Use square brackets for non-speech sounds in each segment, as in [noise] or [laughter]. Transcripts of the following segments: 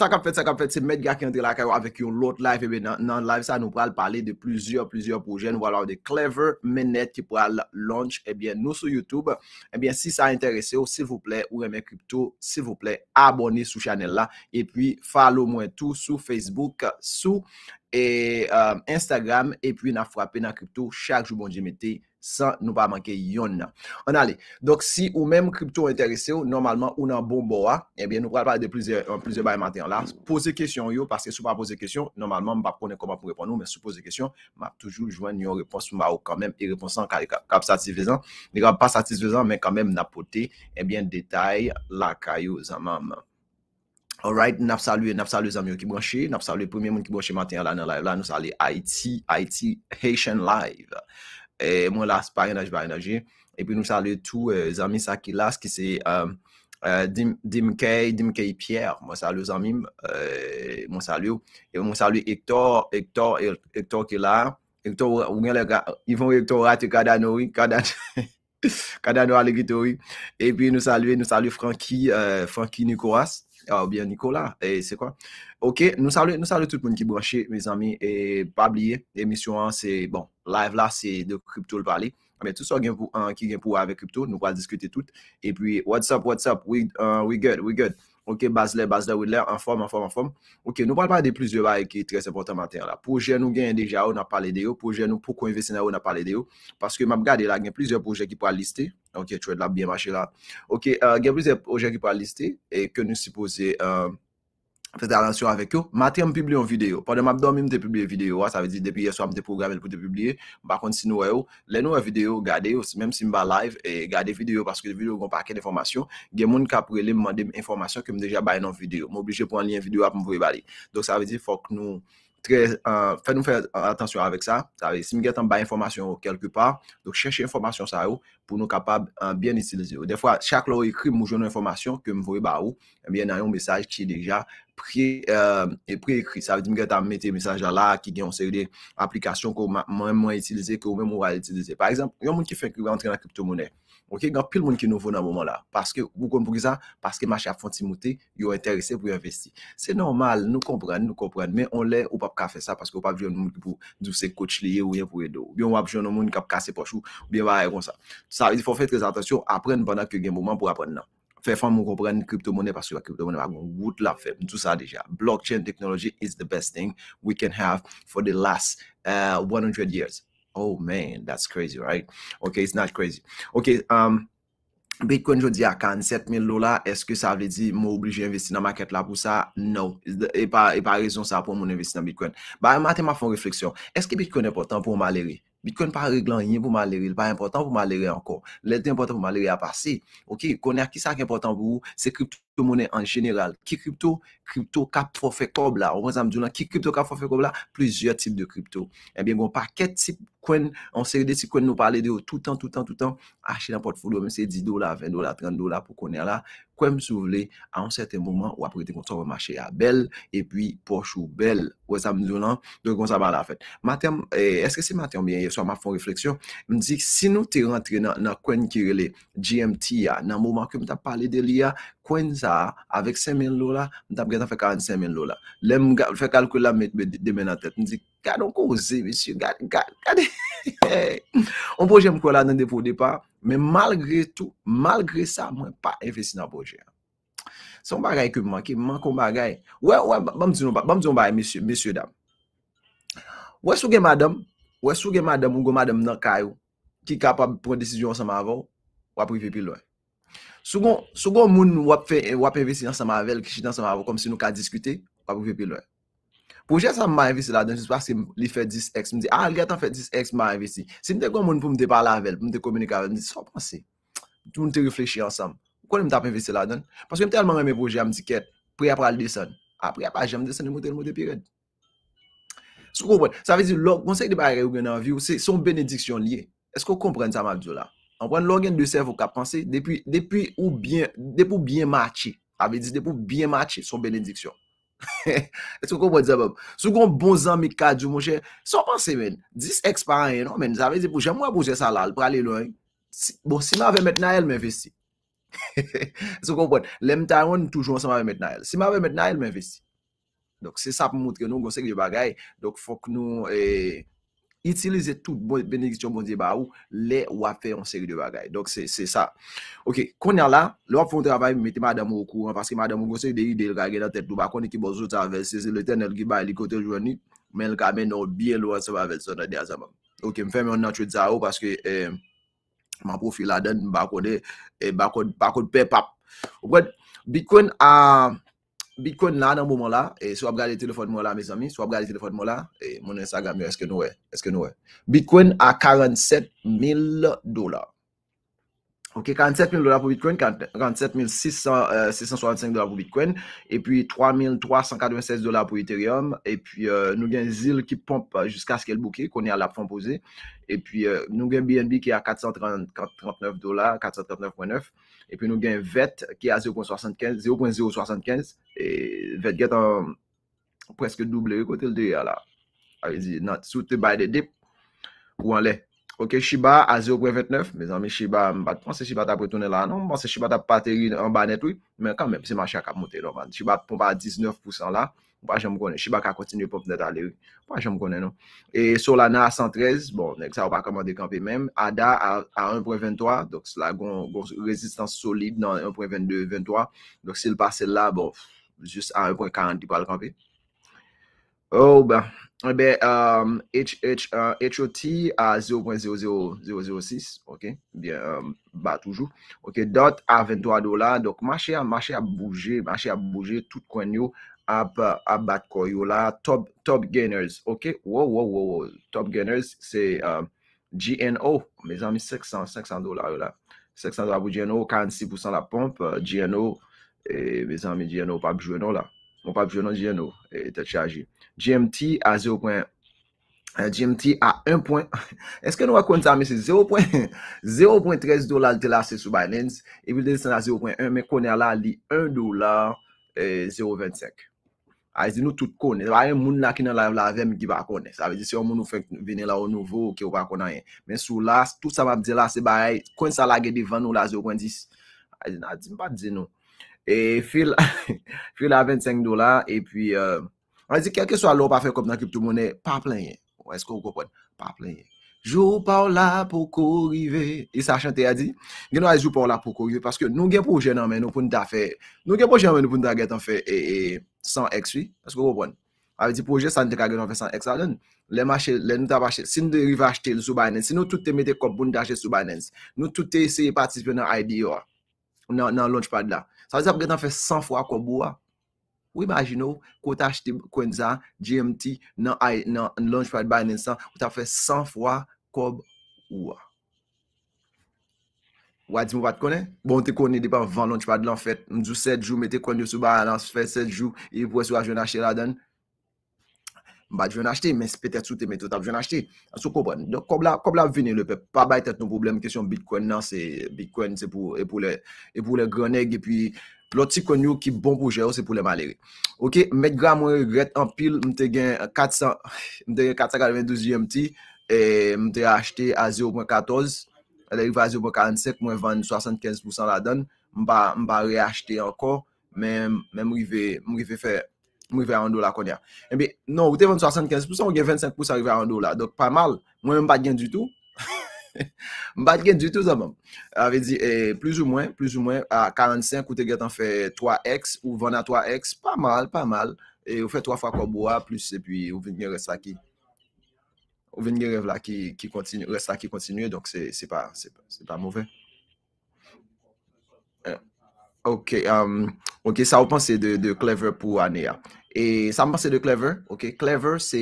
ça kap fait, ça fait fait, met Gars qui entre la avec avec l'autre live, et le live ça nous parle parler de plusieurs plusieurs projets nous alors de Clever qui pourra le launch, eh bien nous sur YouTube, et eh bien si ça intéresse, s'il vous plaît ou aimez crypto, s'il vous plaît abonnez sur channel là et puis follow moi tout sur Facebook, sous euh, instagram et puis puis na frappé n'a crypto, chaque jour bon jemete, sans nous pas manquer yon. On allez. Donc si ou même crypto intéressé ou normalement ou un bon boa, et bien nous parler de plusieurs plusieurs bail matin là. Poser question yo parce que si pas poser question, normalement m'pa connait comment pour répondre mais si poser question, m'a toujours joindre une réponse ma quand même et réponse en cap satisfaisant, n'est pas satisfaisant mais quand même n'apporter eh bien détail la caillou zamam. Alright, nap salue, les amis qui ki branche, nap salue premier monde qui branche matin là nan live nous nous saluons haïti Haïti Haitian Live. E mwen las payen laj bayen lajye. E pi nou salye tou Zami euh, Sakilas ki se euh, euh, Dimkei, Dimkei Pierre. Mwen salye Zami, mwen salye. E mwen salye Hector, Hector, Hector Kilar. Hector, Yvon Hectorat, Kadanoi, Kadanoi, Kadanoi Alekitori. E pi nou salye, nou salye Franky, Franky Nikoras. Ou bien Nikola, e se kwa. Ok, nou salye, nou salye tout moun ki broche, mwen Zami. E mwen salye, mwen salye, mwen salye, mwen salye. live là, c'est de crypto le parler. Mais tout ça qui vient pour avec crypto, nous allons discuter tout. Et puis, what's up, what's up, we, uh, we good, we good. OK, Basler, Basler, Whitler, en forme, en forme, en forme. OK, nous parlons de plusieurs bails qui sont très importants matin. Là. Projet nous gagne déjà, on a parlé de eux. Projet nous, pourquoi investir dans on a parlé de Parce que m'a regardé là, il y a plusieurs projets qui pourraient lister. OK, tu es là, bien marché là. OK, euh, il y a plusieurs projets qui pourraient lister et que nous supposons... Euh, Faites attention avec eux. Matin, je publie une vidéo. Pendant que je dormi, je publie une vidéo. Ça veut dire, depuis hier soir, je programmé pour te publier. Par contre, si nous avons oh, les nouvelles vidéos, regardez, oh, même si je suis live, et regardez vidéo parce que les vidéos ont pas paquet d'informations. Il y a des gens qui ont demandé des informations que je déjà dans en vidéo. Je suis obligé de prendre une vidéo pour vous Donc, ça veut dire, faut que nous très, euh, nous faire euh, attention avec ça. si nous en bas information quelque part, donc cherchez information ça pour nous capables de euh, bien utiliser. Des fois, chaque fois écrit information que vous voyez bah ou, eh bien, avez un message qui est déjà pré, euh, écrit. Ça veut dire que vous avez un message là qui est une série d'applications que vous utiliser, que vous même utiliser. Par exemple, il y a un monde qui fait rentrer dans la crypto-monnaie. Ok, il y a plus de monde qui nous vaut à ce moment-là. Parce que, vous comprenez ça? Parce que marché à Fontimouté, ils ont intéressé pour investir. C'est normal, nous comprenons, nous comprenons, mais on l'est, peut pas faire ça parce qu'on pas besoin de monde pour dire c'est coach lié ou rien pour aider. bien on a besoin de monde qui a cassé poche ou bien va comme ça. Ça, il faut faire très attention, apprendre pendant que y a un moment pour apprendre. Faire femme comprendre crypto-monnaie parce que la crypto-monnaie va route la faire. Tout ça déjà. Blockchain technology is the best thing we can have for the last uh, 100 years. Oh man, that's crazy, right? Ok, it's not crazy. Ok, um, bitcoin jodi a 47 000 lola, eske sa vle di mou oblije investi nan maket la pou sa? No, e pa rezon sa pou moun investi nan bitcoin. Ba, e mate ma fon refleksyon. Eske bitcoin important pou maleri? Bitcoin pa reglan yin pou maleri? Il pa important pou maleri anko? Le te important pou maleri a pasi? Ok, koner ki sa ki important pou ou? Se krypto? mounen an jeneral, ki kripto kripto kap profekob la, wazam jounan, ki kripto kap profekob la, plizye tip de kripto, e eh bie mwen bon, pa ket tip kwen, an se yede tip kwen nou pale de yo toutan, toutan, toutan, ashe la portfolo mwen se yede 10 do la, 20 do la, 30 do la, pou konen la kwen m sou vle, an certain mouman, wapre te kontro mwen mache ya bel e pi pochou bel, wazam jounan, do kon sa ba la fet, matem eske se matem, bien, yon so ma fon refleksyon m zik, si nou te rentre nan kwen kirele, GMT ya nan mouman Kwen sa, avek semen lola, mwen tap gen nan fe karen semen lola. Le mwen fe kalkou la, mwen demen nan tel. Mwen zi, gade on ko ose, misyo, gade, gade, gade. [laughs] On poje mwen kola nan depo depa, men malgre tou, malgre sa, mwen pa investi nan poje. Son bagay kubman ki, man kon bagay. Wè, wè, banm zi nou bagay, banm zi nou bagay, misyo, misyo dam. Wè sou gen madame, wè sou gen madame, mwen go madame nan kayo, ki kapab prent desisyon sa ma avou, wè prive pil wè. Sougon moun wap investi ansam avèl, kishit ansam avèl, kom se nou ka diskute, wap wèpil wè. Proje ansam mè investi la don, jiswa se li fè 10x, mè di, a, ah, li atan fè 10x mè investi. Sè mè te kon moun pou mè te pala avèl, pou mè te komunika avèl, mè di, sò panse. Mè te moun te reflechi ansam. Kwen mè te ap investi la don? Paske mè te alman mè proje amdiket, pri ap ral desen. A ah, pri ap ral desen, mè mè ten mè de piren. Sougon moun, sa ve di, lò, konsek de ba re ou gen avèl, ou se son benedik Anpwen longen de servo kap panse, depi ou bien, depi ou bien machi, avè di depi ou bien machi, son benediksyon. Et [laughs] so konpwen dize, so konpwen bon zan mikadjou mwen jè, son panse men, dis eks parayen, non men, zavè di pou jèm wè pou jè salal pou alè lwen, bon, si mè avè met nan el mè vesti. Et [laughs] so konpwen, lem tayon toujou an se mè avè met nan el, si mè avè met nan el mè vesti. Dok se sa pou moutre nou gosek di bagay, dok fok nou e... itilize tout mwen ekistyon mwen ze ba ou, le wap fe yon seri non eh, eh, de bagay. Dok se se sa. Ok, kon yala, lwa pou foun travay, mwen meti madame wakou an, paske madame wakou se, deyi dey lga gena tet, lwa bakone ki bozoutan vel, se se le tenel ki bay li kote jouni, men lga men nou biye lwa se ba vel, se nan dey azaman. Ok, mwen fèm yon natwit za ou, paske, mwen pou fila den, mwen bakone, mwen bakone pep ap. Ok, Bitcoin a... Bitcoin là, dans le moment là, et soit regardez le téléphone moi là, mes amis, soit regardez le téléphone moi là, et mon Instagram, est-ce que nous est? Est-ce que nous est? Bitcoin à 47 000 dollars. Ok, 47 000 dollars pour Bitcoin, 47 665 euh, dollars pour Bitcoin, et puis 3 396 dollars pour Ethereum, et puis euh, nous avons Zil qui pompe jusqu'à ce qu'elle bouquet, qu'on est à la posée. et puis euh, nous avons BNB qui est à 439 dollars, 439,9 epi nou gen vet ki a 0.075, e vet get an preske double e kote l de, ala, a yi e di, nan, sou te bay de dip, ou an le, Fokè Shiba a 0.29, mè zanmè Shiba, mwen se Shiba ta non? non, pritounè non? bon, la, mwen se Shiba ta patè yi an banèt wè, mè kanmè, se mè a chak ap moutè lò, Shiba pou ba 19% la, mwen jèm konè, Shiba ka kontinye pou fnet alè wè, mwen jèm konè nou. E solan a 113, bon, nek sa wè pa komandè kampè mèm, Ada a 1.23, doks la goun, goun, rezistans solide nan 1.22-1.23, doks se l pa sel la, bon, jous a 1.40 di pal kampè. Ou ba, ebe HOT a 0.006, ok? Bien, um, ba toujou. Ok, dot a 23 dola. Dok, mache a bouje, mache a bouje tout kwen yo ap bat kwen yo la. Top gainers, ok? Wow, wow, wow, wow. Top gainers, se GNO, me zanmi 600 dola yo la. 600 dola pou GNO, 46% la pomp, GNO, eh, me zanmi GNO pa bjwen non, yo la. Mon pap jounon jen nou, ete chaji. GMT a 0.1. GMT a 1. Eske nou ak konta mi se 0.1? 0.13 do la lite la se sou bay lens. E bil de se san a 0.1, men kone la li 1 do la 0.25. Ay zin nou tout kone. Se bay yon moun la ki nan la yon la vem ki ba kone. Sa vezi se yon moun nou fek vene la ou nouvo ki ou ba kona yon. Men sou la, tout sa ma bize la se bay. Kont sa la gede van nou la 0.10. Ay zin nou pa dize nou. E fil [laughs] a 25 dolar. E pi, ane di, kelke so alo pa fe kop nan kip tou mounen, pa plenye. Ou esko ou kopon? Pa plenye. Jou pa ou la pou kou rive. E sa chante a di, geno a jou pa ou la pou kou rive. Paske nou gen proje nan men nou pou nita fe, nou gen proje nan men nou pou nita get an fe, e 100x, esko ou kopon? A ve di proje 100x, ane di ka get an fe 100x a den? Le mache, le nou tabache, si nou de rivache tel sou binance, si nou tout te mete kop pou nita che sou binance, nou tout te se patispe nan ID yo, nan launchpad la Sa wè zè ap gè tan fè san fwa kòb wò? Wè imajin wè wè wè? Kou ta chiti kwen za GMT nan launchpad bay nan san, wè ta fè san fwa kòb wò. Wè di mè vat konè? Bon te konè depan vant launchpad lan fèt. Mzou 7 jou mè te konè sou bay nan fèt 7 jou, yè wè sou ajon a chè la dene. Mbade jwen achte, men se petet sou te metotap jwen achte. Asou koban. Don kob la vene le pep. Pa bay tet nou problem kesyon bitcoin nan. Bitcoin se pou e le e greneg. E pi loti konyo ki bon pou jè ou se pou le maleri. Ok, met gram mwen regret an pil. Mte gen 492 jem ti. E mte reachte a 0.14. E deriva a 0.45, mwen vande 75% la den. Mba reachte anko. Men mwen rive fè. arrivé à 1 dollar qu'on Mais Eh bien, non, te 75%, ou 25% arrivé à 1 dollar. Donc, pas mal. Moi, je ne pas du tout. Je pas [laughs] du tout, ça même. Avait dit, eh, plus ou moins, plus ou moins, à 45, vous avez fait 3x ou vendre à 3x. Pas mal, pas mal. Et vous fait 3 fois qu'on boit, plus, et puis vous venez rester qui. Vous venez rester là qui, qui continue, reste qui continue. Donc, c'est n'est pas, pas, pas mauvais. Eh, ok. Um, Ok, sa ou pan se de clever pou ane ya. E sa ou pan se de clever, ok, clever se...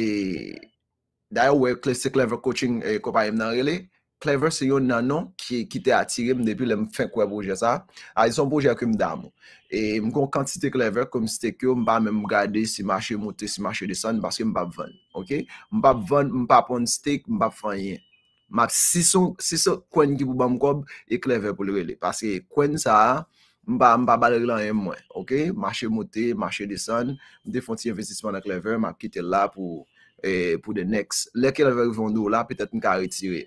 Daya ou we se clever coaching e kopayem nan rele, clever se yo nanon ki te atirem depi lem fe kwe pouje sa. A, yon pouje akim damo. E mkon kantite clever, kom stek yo, mpa men mw gade si mache, mote si mache disan, baske mpa bvan. Ok, mpa bvan, mpa pon stek, mpa fanyen. Mpa sison, sison kwen ki pou ban mkob, e clever pou rele, baske kwen sa a, m ba baler lan yon mwen, ok? Machè moutè, machè disan, m de fon ti investisman nan clever, m a kite l la pou de next. Le clever vandou la, petèt m ka retirè.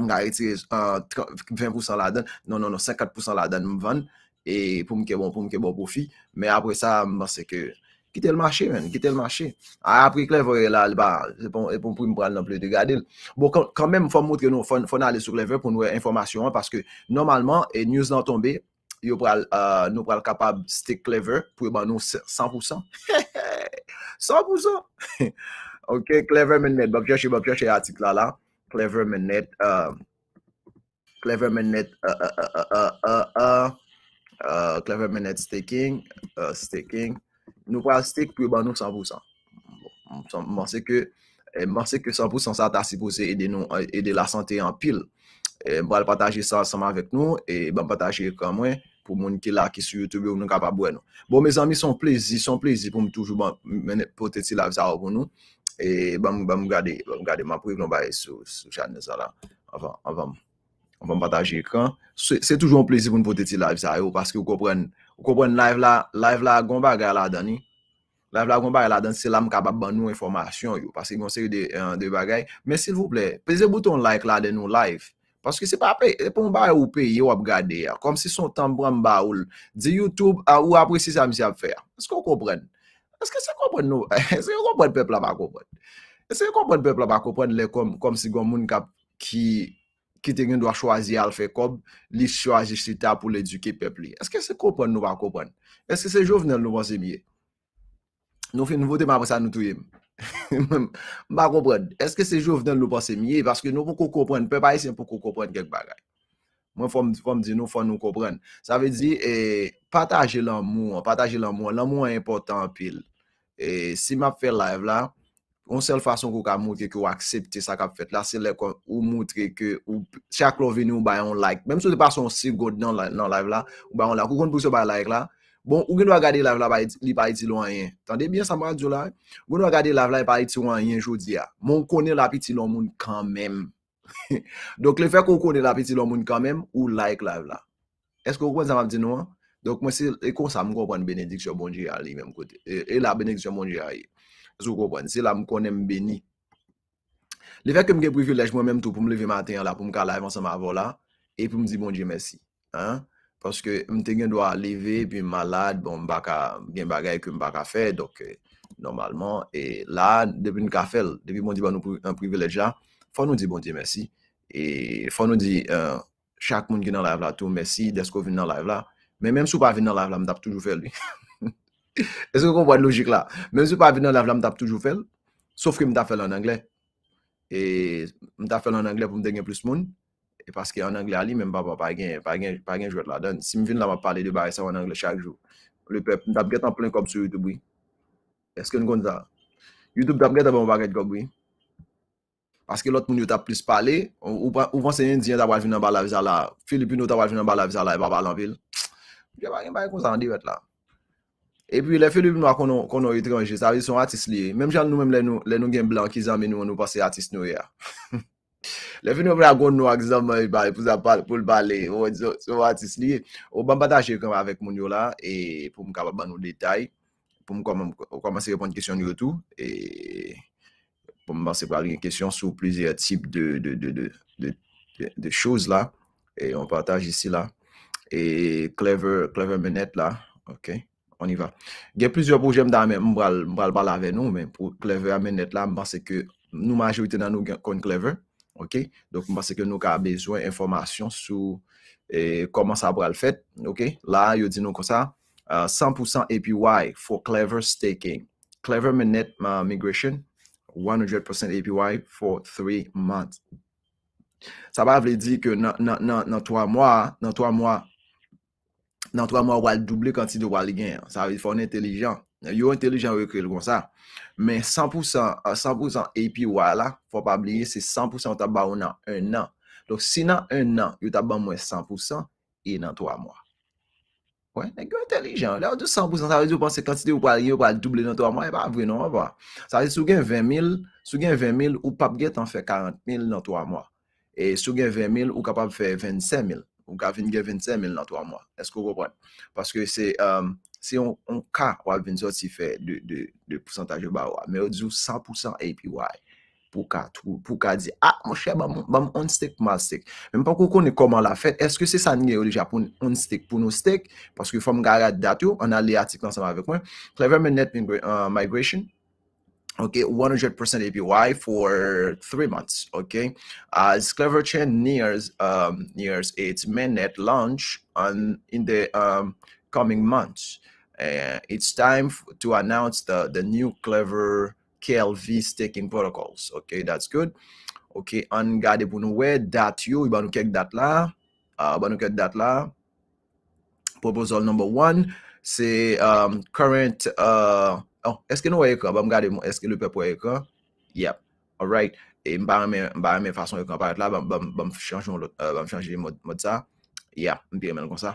M ka retirè 20% la dan, nan nan nan, 50% la dan m van, e pou m ke bon, pou m ke bon profi, men apre sa, m seke, kite l machè men, kite l machè. A apre clever e l alba, se e pon pou m pran nan ple de gade. Bon, kon men m fon moutre nou, fon alè sou clever pou nou e informasyon, paske normalman, e news nan tombe, Yo pral, nou pral kapab stik clever pou yo ban nou 100%. 100%! Ok, clever men net. Bap chèche, bap chèche, atik la la. Clever men net. Clever men net. Clever men net stiking. Stiking. Nou pral stik pou yo ban nou 100%. Monsè ke 100% sa ta sipose ede la sante an pil. Bo e, al pataje sa saman vek nou. E ban pataje kan mwen. Pou moun ki laki sou YouTube ou nan kapabouen nou. Bon, me zami son plezi. Son plezi pou mwen toujou ban poteti la visa ou pou nou. E ban mou gade. Ban mou gade. Ma priv lombaye sou chan nè zan la. Avan, avan. Avan pataje kan. Se toujou mwen plezi pou mwen poteti la visa ou. Paske ou kopren. Ou kopren live la. Live la gomba gaya la dani. Live la gomba gaya la dani. Se la mwen kapab ban nou informasyon yo. Paske mwen se yon de bagay. Men sil vouple. Peze Paske se pa pe, epon ba e oupe ye wap gade ya. Kom si son tambran mba oul di YouTube a ou apresi sa misi ap fer. Eske ou kopren? Eske se kopren nou? [laughs] Eske yo kopren pepla wap kopren? Eske yo kopren pepla wap kopren le kom si gwen moun kap ki te gen do a chwazi al fe kob li chwazi sita pou l'eduke peple. Eske se kopren nou wap kopren? Eske se jovenel nou wansi miye? Nou fin nou vode ma apresa nou touye mbe. [laughs] Mba kompren, eske sejou vnen loupan se miye, paske nou pou koko kompren, pe paye se nou pou koko kompren genk bagay Mwen fòm di nou fòm nou kompren, sa ve di e, pataje lan moun, nan moun important pil e, Si map fè live la, on sel fason kou ka moutre kou aksepti sa kap fèt la, se lè kou moutre kou chak lò vini ou bayon like Mèm sou de pason si god nan live la, ou bayon like, kou kon pou se bayon like la Bon, ou gen wak gade la vla li pa iti lo an yen? Tande, bien sa mwak di yo la? Ou gen wak gade la vla li pa iti lo an yen jodi ya? Mon kone la piti lo moun kanmen. [laughs] Dok le fek ou kone la piti lo moun kanmen, ou la ek la vla. Eske ou kone sa mwap di nou an? Dok mwen se, e kon sa mwen konpon benediksyo bonje a li menm kote. E, e la benediksyo bonje a li. Eske ou kone, se la mwen konen mwen beni. Le fek kem gen privilej mwen menm tou pou m leve maten ya la pou m ka la evan sa mwa avon la. E pou m di bonje mesi. An? Paske mte gen do a leve, pi malade, bon m baka gen bagay ki m baka fe, doke eh, normalman, e la, depi nou ka fel, depi moun di ban nou un privilege la, fon nou di bon di mersi, e fon nou di, eh, chak moun ki nan la evla tou mersi, desko vin nan la evla, men men sou pa vin nan la evla, m tap toujou fel. [laughs] E se konpwa de logik la, men sou pa vin nan la evla, m tap toujou fel, sof ki m ta fel an Angle, e m ta fel an Angle pou m denge plus moun, E paske an Angle a li menm ba ba bagen jwet la. Si m vin la ba pale de baye sa an Angle chak jw. Le pep, m dabget an plen kop su YouTube oui. E sken kon za? YouTube dabget abe m baget kop oui. Paske lot moun yo ta plis pale. Ou vansenyen diyen ta waj vin an bala vizala. Filipin yo ta waj vin an bala vizala e ba balan vil. Ya bagen baye kon sa an diwet la. E pi le Filipin wak konon yi tranje. Sa vize son artist li. Mem jan nou menm le nou gen blan ki zanmen nou an nou pase artist nou ya. Le vini yo pre a kon nou a gizan mwen, eh, pou sa pal pou l bale, ou ban pataj e koma avek moun yo la, e pou m kaba ban nou detay, pou m koman se repon kisyon yo tout, e pou m koman se pral gen kisyon sou plizye tip de chouz la, e on pataj isi la, e clever menet la, ok, on y va. Gen plizye projem da m pral bal ave nou, men pou clever menet la, m koman se ke nou manjou ite nan nou kon clever, Ok, donc moi seke nou ka bezwen informasyon sou e eh, koman sa bral fet, ok, la yo di nou kon sa, 100% APY for clever staking, clever minute uh, migration, 100% APY for 3 months. Sa ba vle di ke nan 3 mwa, nan 3 mwa, nan 3 mwa wale dubli kant si de wale gen, sa yon foun entelijan, yo entelijan yo krel kon sa. Men 100%, 100% e pi wala, fwa pa bliye se 100% yo tab ba eh non, ou nan 1 nan. Dok si nan 1 nan, yo tab ba mwen 100%, e nan 3 mwa. Mwen, nek yo entelijan. Le an tou 100%, sa rezi yo panse kantite yo pa alye yo pa al double nan 3 mwa, e pa avwe non wapwa. Sa rezi sou gen 20,000, sou gen 20,000, ou pap get an fe 40,000 nan 3 mwa. E sou gen 20,000, ou kapab fe 25,000. Ou gavin gen 25,000 nan 3 mwa. Esko wapwen? Paske se... se yon, yon ka wap vin sot si fe de, de, de pousantaje ba wap, men yo 100% APY pour ka, pou ka di, ah, mon cher, ba on stake pou mwen stake. Men pa kou konen koman la fet, eske se sa nye yo deja pou on stake pou nou parce paske fòm gara dat yo, an alè atik ensemble avèk mwen, Cleverman Net uh, Migration, OK, 100% APY for 3 months, OK? As clever chain nears, um, nears its mainnet launch on, in the um, Eh, it's time to announce the new clever KLV staking protocols. Ok, that's good. Ok, an gade pou nou wey dat yo. I ban nou kek dat la. I ban nou kek dat la. Proposal number one. Se um, current... Uh, oh, eske nou wey e ka? Ban m gade eske lupè pou wey e ka? Yep. Alright. E m barè mè fason e ka parèt la. Ban m chanjye uh, mòd sa. Yep. M biye men kon sa.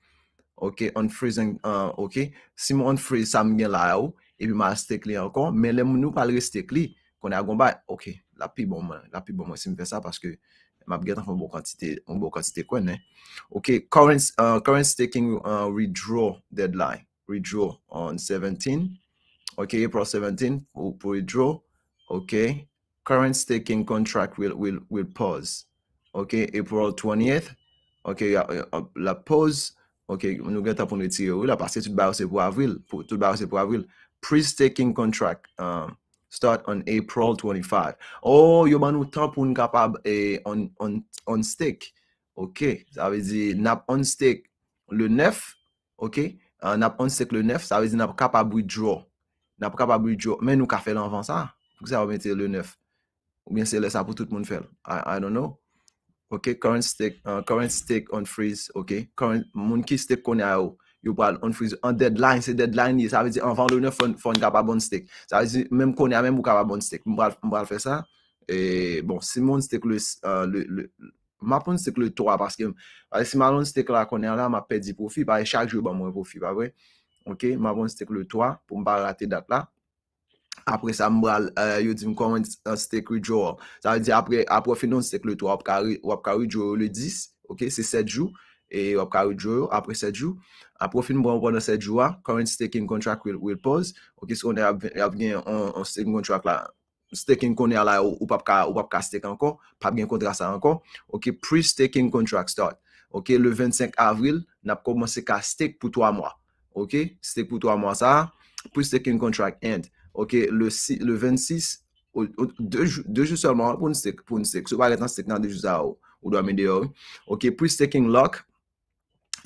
Ok, unfreezing, ok, si mwen unfreeze sa mwen gen la yo, oh, epi mwen a stek li ankon, men lem mwen nou palre stek li, kon a gom ba, ok, la pi bon mwen, la pi bon mwen si mwen fe sa, paske mwen ap getan fwen mwen bo kantite, mwen bo kantite kwen, ne. Ok, current euh, steking redraw euh, deadline, redraw on 17, ok, April 17, ou pou redraw, ok, current steking contract will pause, ok, April 28, ok, la pause, Ok, nou gen ta pou nou tiye ou la, paske tout ba ou se pou avril. Tout ba ou se pou avril. Pre-staking contract um, start on April 25. Oh, yo man nou tan pou nou kapab e, on stake. Ok, sa vezi nap on stake le 9. Ok, uh, nap on stake le 9, sa vezi nap kapab withdraw. Nap kapab withdraw, men nou ka fèl anvan sa. Fouk se a ou mette le 9. Ou bien se lè sa pou tout moun fèl. I don't know. Ok, current stake, uh, current stake unfreeze, ok, current, moun ki stake konè a yo, yo pral unfreeze, an deadline, se deadline yi, sa vezi an van lounè fon, fon kapa bon stake, sa vezi mè m konè a mè mou kapa bon stake, m pral, m pral fè sa, e, bon, si moun stake le, uh, le, le, ma pon stake le 3, paske, a, si ma lon stake la konè a la, ma pedi profi, ba, e, chak jou, ba, mwen profi, ba, we, ok, ma pon stake le 3, pou m pa rate dat la, apre sa mbral, eh, yo di m konwen stek ridjou, sa yon di apre ap wap fin non stek le 3, wap ka ridjou le 10, ok, se 7 jou e wap ka ridjou apre 7 jou ap wap fin m bon wap nan 7 jou a current stek in kontrak will pause ok, se konen ap gen an stek in kontrak la stek in konen la ou wap ka wap ka stek ankon, pa gen kontra sa ankon ok, pre stek in kontrak start ok, le 25 avril nap konwen se ka stek pou 3 mwa ok, stek pou 3 mwa sa pre stek in kontrak end Ok, le 26, 2jou solman, pon stek, pon stek. Sou pa letan stek nan 2jou za ou, ou do a midi ou. Ok, pre-steking lock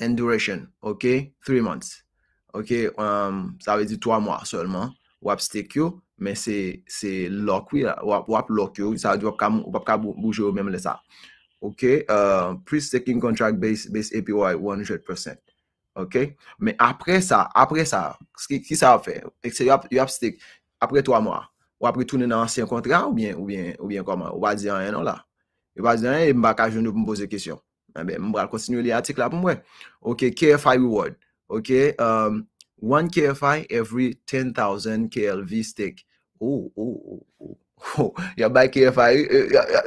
and duration, ok, 3 months. Ok, sa ve di 3 mwa solman. Wap stek yo, men se, se lock, wap lock yo, sa ve di wap kab boujou, mem le sa. Ok, euh, pre-steking contract base, base APY 100%. OK? Mais après ça, après ça, qui ça va fait? Après trois mois, ou après tourner dans ancien contrat, ou bien, ou bien, ou bien comment? Ou va dire rien non là. Ou va dire moi m'a me poser question. questions. bien, je vais continuer les articles pour moi. OK, KFI reward. OK, um, one KFI every 10,000 KLV stake. Oh, oh, oh, oh. Yabay keye faye,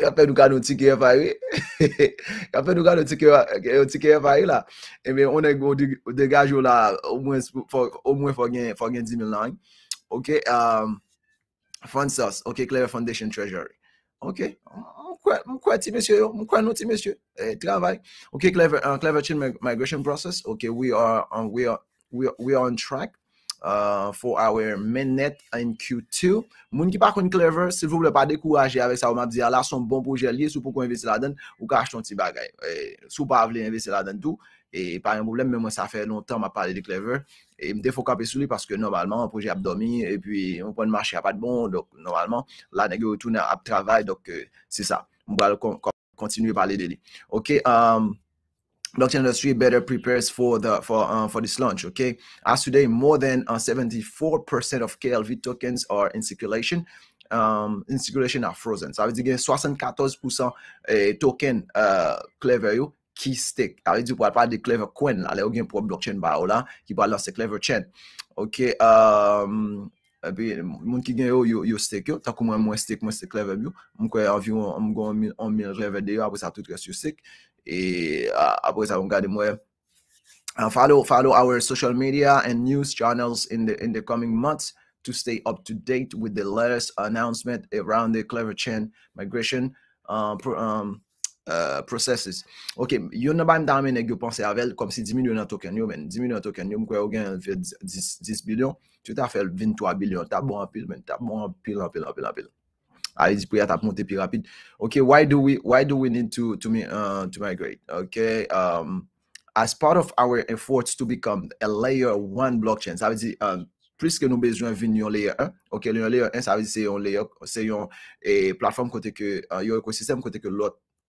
yapen nou ka nou ti keye faye, yapen nou ka nou ti keye faye la, eme one go degajo la omwen fò gen 10.000 lang. Ok, euh, Fonsos, ok, Clever Foundation Treasury, ok, mkwa ti msye yo, mkwa nou ti msye yo, ok, Clever euh, Chain Migration Process, ok, we are on track. Euh, for our main net in Q2. Moun ki pa kon klever, se vou ble pa dekou aje ave sa ou ma ap zi ala son bon pou jaliye sou pou kon investe la den ou ka ach ton ti bagay. Sou pa avle investe la den tou. E pa yon probleme, men mwen sa fe long tan ma pale de klever. E mde fok ap esou li paske normalman pou jay ap domi e pi mwen pon marchi ap ap bon. Dok normalman la negyo tou na ap travay. Dok euh, se sa, mwen bale kon kontinu pale de li. Ok, am... Euh, blockchain industry better prepares for the for uh, for this launch okay as today more than 74% uh, of klv tokens are in circulation um, in circulation are frozen ça veut dire 74% eh, token euh, clever yo qui stick ça veut dire pour pas de clever coin là les gain pour blockchain ba là qui va lancer clever chain ok um, epi moun ki gen yo yo, yo stake yo, takou mwen mwen stake mwen stake level yo, mwen kwe avyon mwen mwen mil revede yo apre sa tout res yo stake, Eh, ah, ah, uh, follow follow our social media and news channels in the in the coming months to stay up to date with the latest announcement around the Clever Chain migration uh, pro, um, uh, processes. Ok, yon nan ba mdame neg yo panse avel kom si 10 milyon nan token yo men. 10 milyon nan token yo mkwe yo gen 10, 10 bilyon, tu ta fel 23 bilyon. Ta bon apil men, ta bon apil, apil, apil, apil. a yi di pou yata ponte pi rapid. Ok, why do we need to uh, migrate? Ok, um, as part of our efforts to become a layer 1 blockchain, sa yi di, um, priske nou bezwen vin yon layer 1, ok, yon layer 1 sa yi di se yon platform kote ke, yon ekosistem kote ke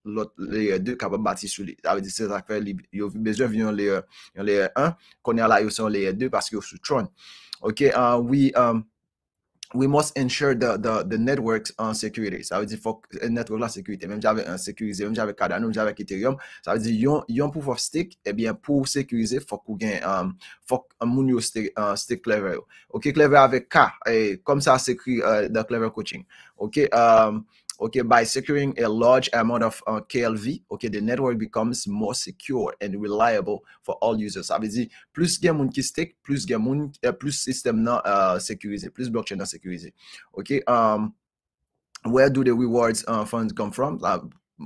lot layer 2 kaban bati sou li. Sa yi di se yon layer 1, kon ya la yon layer 2 paske yon sou tron. Ok, uh, we... Um, we must ensure the networks on security. Sa wè di fok netwok la sekurite, mèm jave an sekurize, mèm jave kadan, mèm jave kiteriyom. Sa wè di yon pouf of stik, ebyen pouf sekurize fok moun yo stik uh, clever yo. Ok, clever ave ka, e kom sa sekri da clever coaching. Ok, e... okay, by securing a large amount of uh, KLV, okay, the network becomes more secure and reliable for all users. Ça veut dire, plus il y a monde qui stake, plus il y a monde, euh, plus système non uh, sécurisé, plus blockchain non sécurisé. Okay, um, where do the rewards uh, funds come from?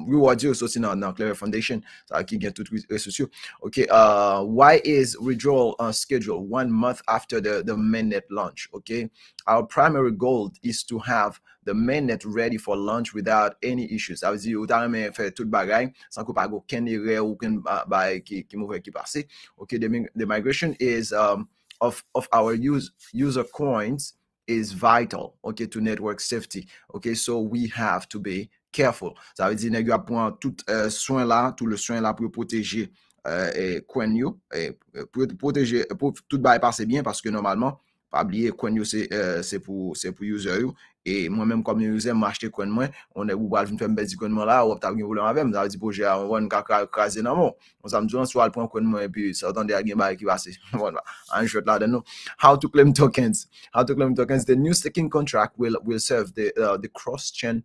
we on va so aussi now dans Clever Foundation, ça qui gagne toutes les réseaux OK, uh, why is withdrawal uh, scheduled one month after the, the mainnet launch? OK, our primary goal is to have the mainnet ready for launch without any issues. Ça veut dire, ou t'as même fait tout bagay, sans qu'on pas aucun erreur uh, ou aucun bagay qui, qui mauvais qui passé. OK, the, the migration is um, of, of our use, user coins is vital, okay, to network safety. Okay, so we have to be careful. Ça veut dire, nèg yo prend tout euh, soin là, tout le soin là pour protéger euh, et yo, et euh, pour protéger pour tout bail passer bien parce que normalement pas oublier Quen yo c'est euh, c'est pour c'est pour user et moi-même comme user m'acheter coin moi, on est ou pas faire petit coin moi là, ou pas gain problème avec, ça veut dire projet on va craser dans mon. On ça me dit on soit prendre coin moi et puis ça attendre gain bail qui passer. [laughs] Voilà, un shot là nous. How to claim tokens. How to claim tokens the new staking contract will will serve the uh, the cross chain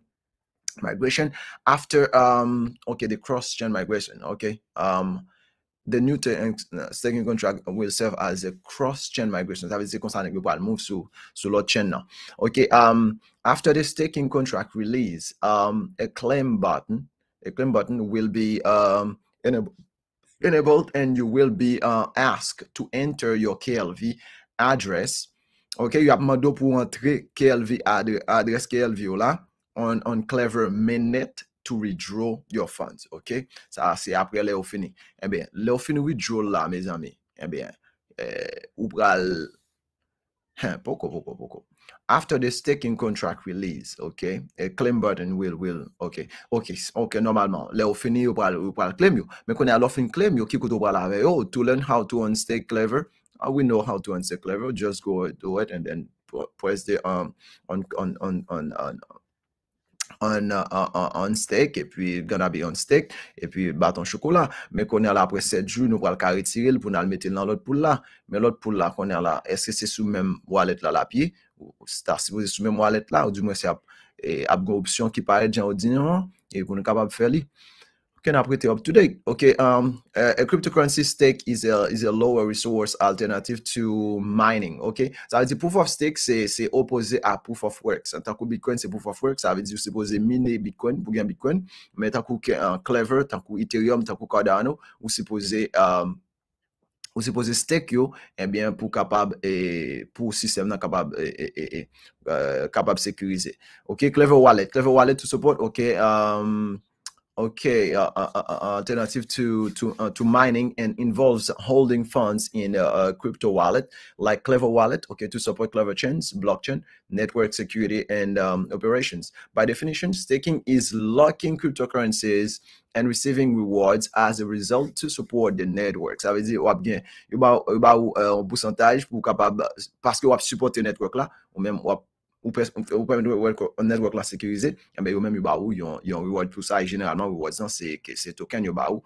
migration after um okay the cross-chain migration okay um the new uh, second contract will serve as a cross-chain migration that is concerning people that move to to lot chain now okay um after the staking contract release um a claim button a claim button will be um enabled enabled and you will be uh, asked to enter your KLV address. OK, you have demandé pour entrer KLV address adresse KLV là on, on Clever Minute to withdraw your funds, ok? Sa se apre le ou fini. Ebyen, eh le ou fini withdraw la, me zami. Ebyen, eh eh, ou pral... Poko, poko, poko. After the staking contract release, ok? A eh, claim button will, will, ok. Ok, ok, normalman. Le ou fini, ou pral, ou pral claim yo. Men konen al ou fin claim yo, ki kout ou pral ave yo. Oh, to learn how to unstake Clever, uh, we know how to unstake Clever. Just go do it and then press the um, on, on, on, on, on, on an, an, an, an, an steak, e pi, gonna be an steak, e pi baton chokola, me konè la apre 7 jou, nou wal ka retirel, pou nan metil nan lot pou la, me lot pou la konè la, eske se sou men walet la la pi, ou se ta si pou se sou men walet la, ou di mwen se ap, e ap goupsyon ki pare djan ou dinan, e pou nou kapab fè li, Ken aprete yo? Today, ok, um, eh, a cryptocurrency stake is a lower resource alternative to mining, ok? Sa avidze proof of stake se opose a proof of work. Sa takou bitcoin se proof of work, sa avidze ou se pose mine bitcoin pou gen bitcoin, men takou euh, clever, takou Ethereum, takou Cardano, ou se pose euh, stake yo, enbyen eh pou kapab, pou sistem nan kapab euh, sekurize. Ok, clever wallet, clever wallet to support, ok, amm, okay, uh, uh, uh, uh, alternative to to uh, to mining and involves holding funds in a, crypto wallet like Clever Wallet, okay, to support Clever chains, blockchain, network security, and um, operations. By definition, staking is locking cryptocurrencies and receiving rewards as a result to support the network. Ça veut dire, ou bien, yon ba, un euh, pourcentage pour capable, parce que wap supporter network là, ou même wap Ou pe mwen dwe wèl kon netwok la sekirize, eh yon mèm yon ba ou, yon reward pou sa, yon generalman wèl wèl disan se token yon ba ou,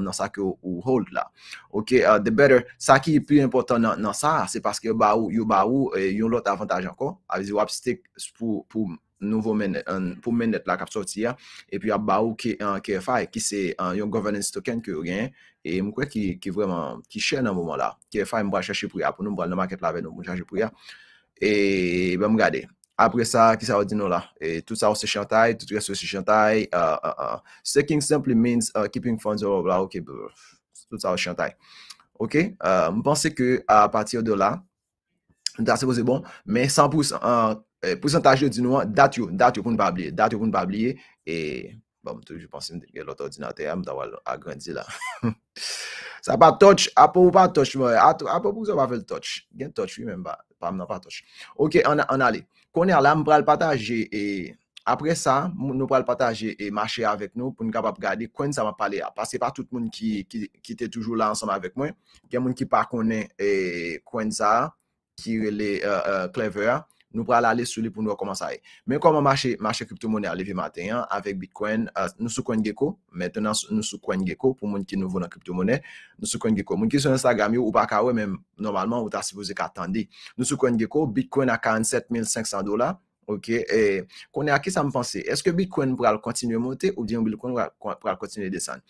nan sa ke ou hold la. Ok, uh, the better, sa ki yon e pi important nan sa, se paske yon ba ou, yon ba ou, yon lot avantage anko, avizi wap stick pou nouvo men, pou men net la kap sorti ya, epi yon ba ou ki fay, ki se yon governance token ke yon gen, e mwen kwe ki vwèman, ki chen nan vwomen la, ki fay mwen chache pou ya, pou nou mwen chache pou ya, e mwen mwen gade, apre sa ki sa ou di nou la e tout sa ou se chantay, tout resou se chantay seeking simply means keeping funds ou bla, ok bebe tout sa ou chantay, ok mpense ke a patir do la da se boze bon, me 100% precentaj de di nou dat yo, dat yo pou nou pa abliye dat yo pou nou pa abliye mpense ke loto di nou a teya, mta wale agrandi la sa pa touch a po pou pa touch a po pou se wapel touch ok, an ale E, apre sa, nou pral pataje e mache avek nou pou nou kapap gade Kwenza ma pale a. Pase pa tout moun ki te toujou la ansanm avek mwen. Gen moun ki pa kone Kwenza, ki rele e, e, clever a. nous pourrons aller sur lui pour nous comment Mais comment marché marché crypto-monnaie l'évier matin hein, avec Bitcoin, euh, nous sous CoinGecko, maintenant nous sous CoinGecko pour gens qui nouveaux dans crypto-monnaie, nous sous CoinGecko. gens qui sur Instagram ou pas même normalement ou êtes supposé qu'attendre. Nous sous CoinGecko, Bitcoin à 47 500 dollars. OK et qu'on est à qui ça me penser Est-ce que Bitcoin pourra continuer à monter ou bien Bitcoin pourra continuer à descendre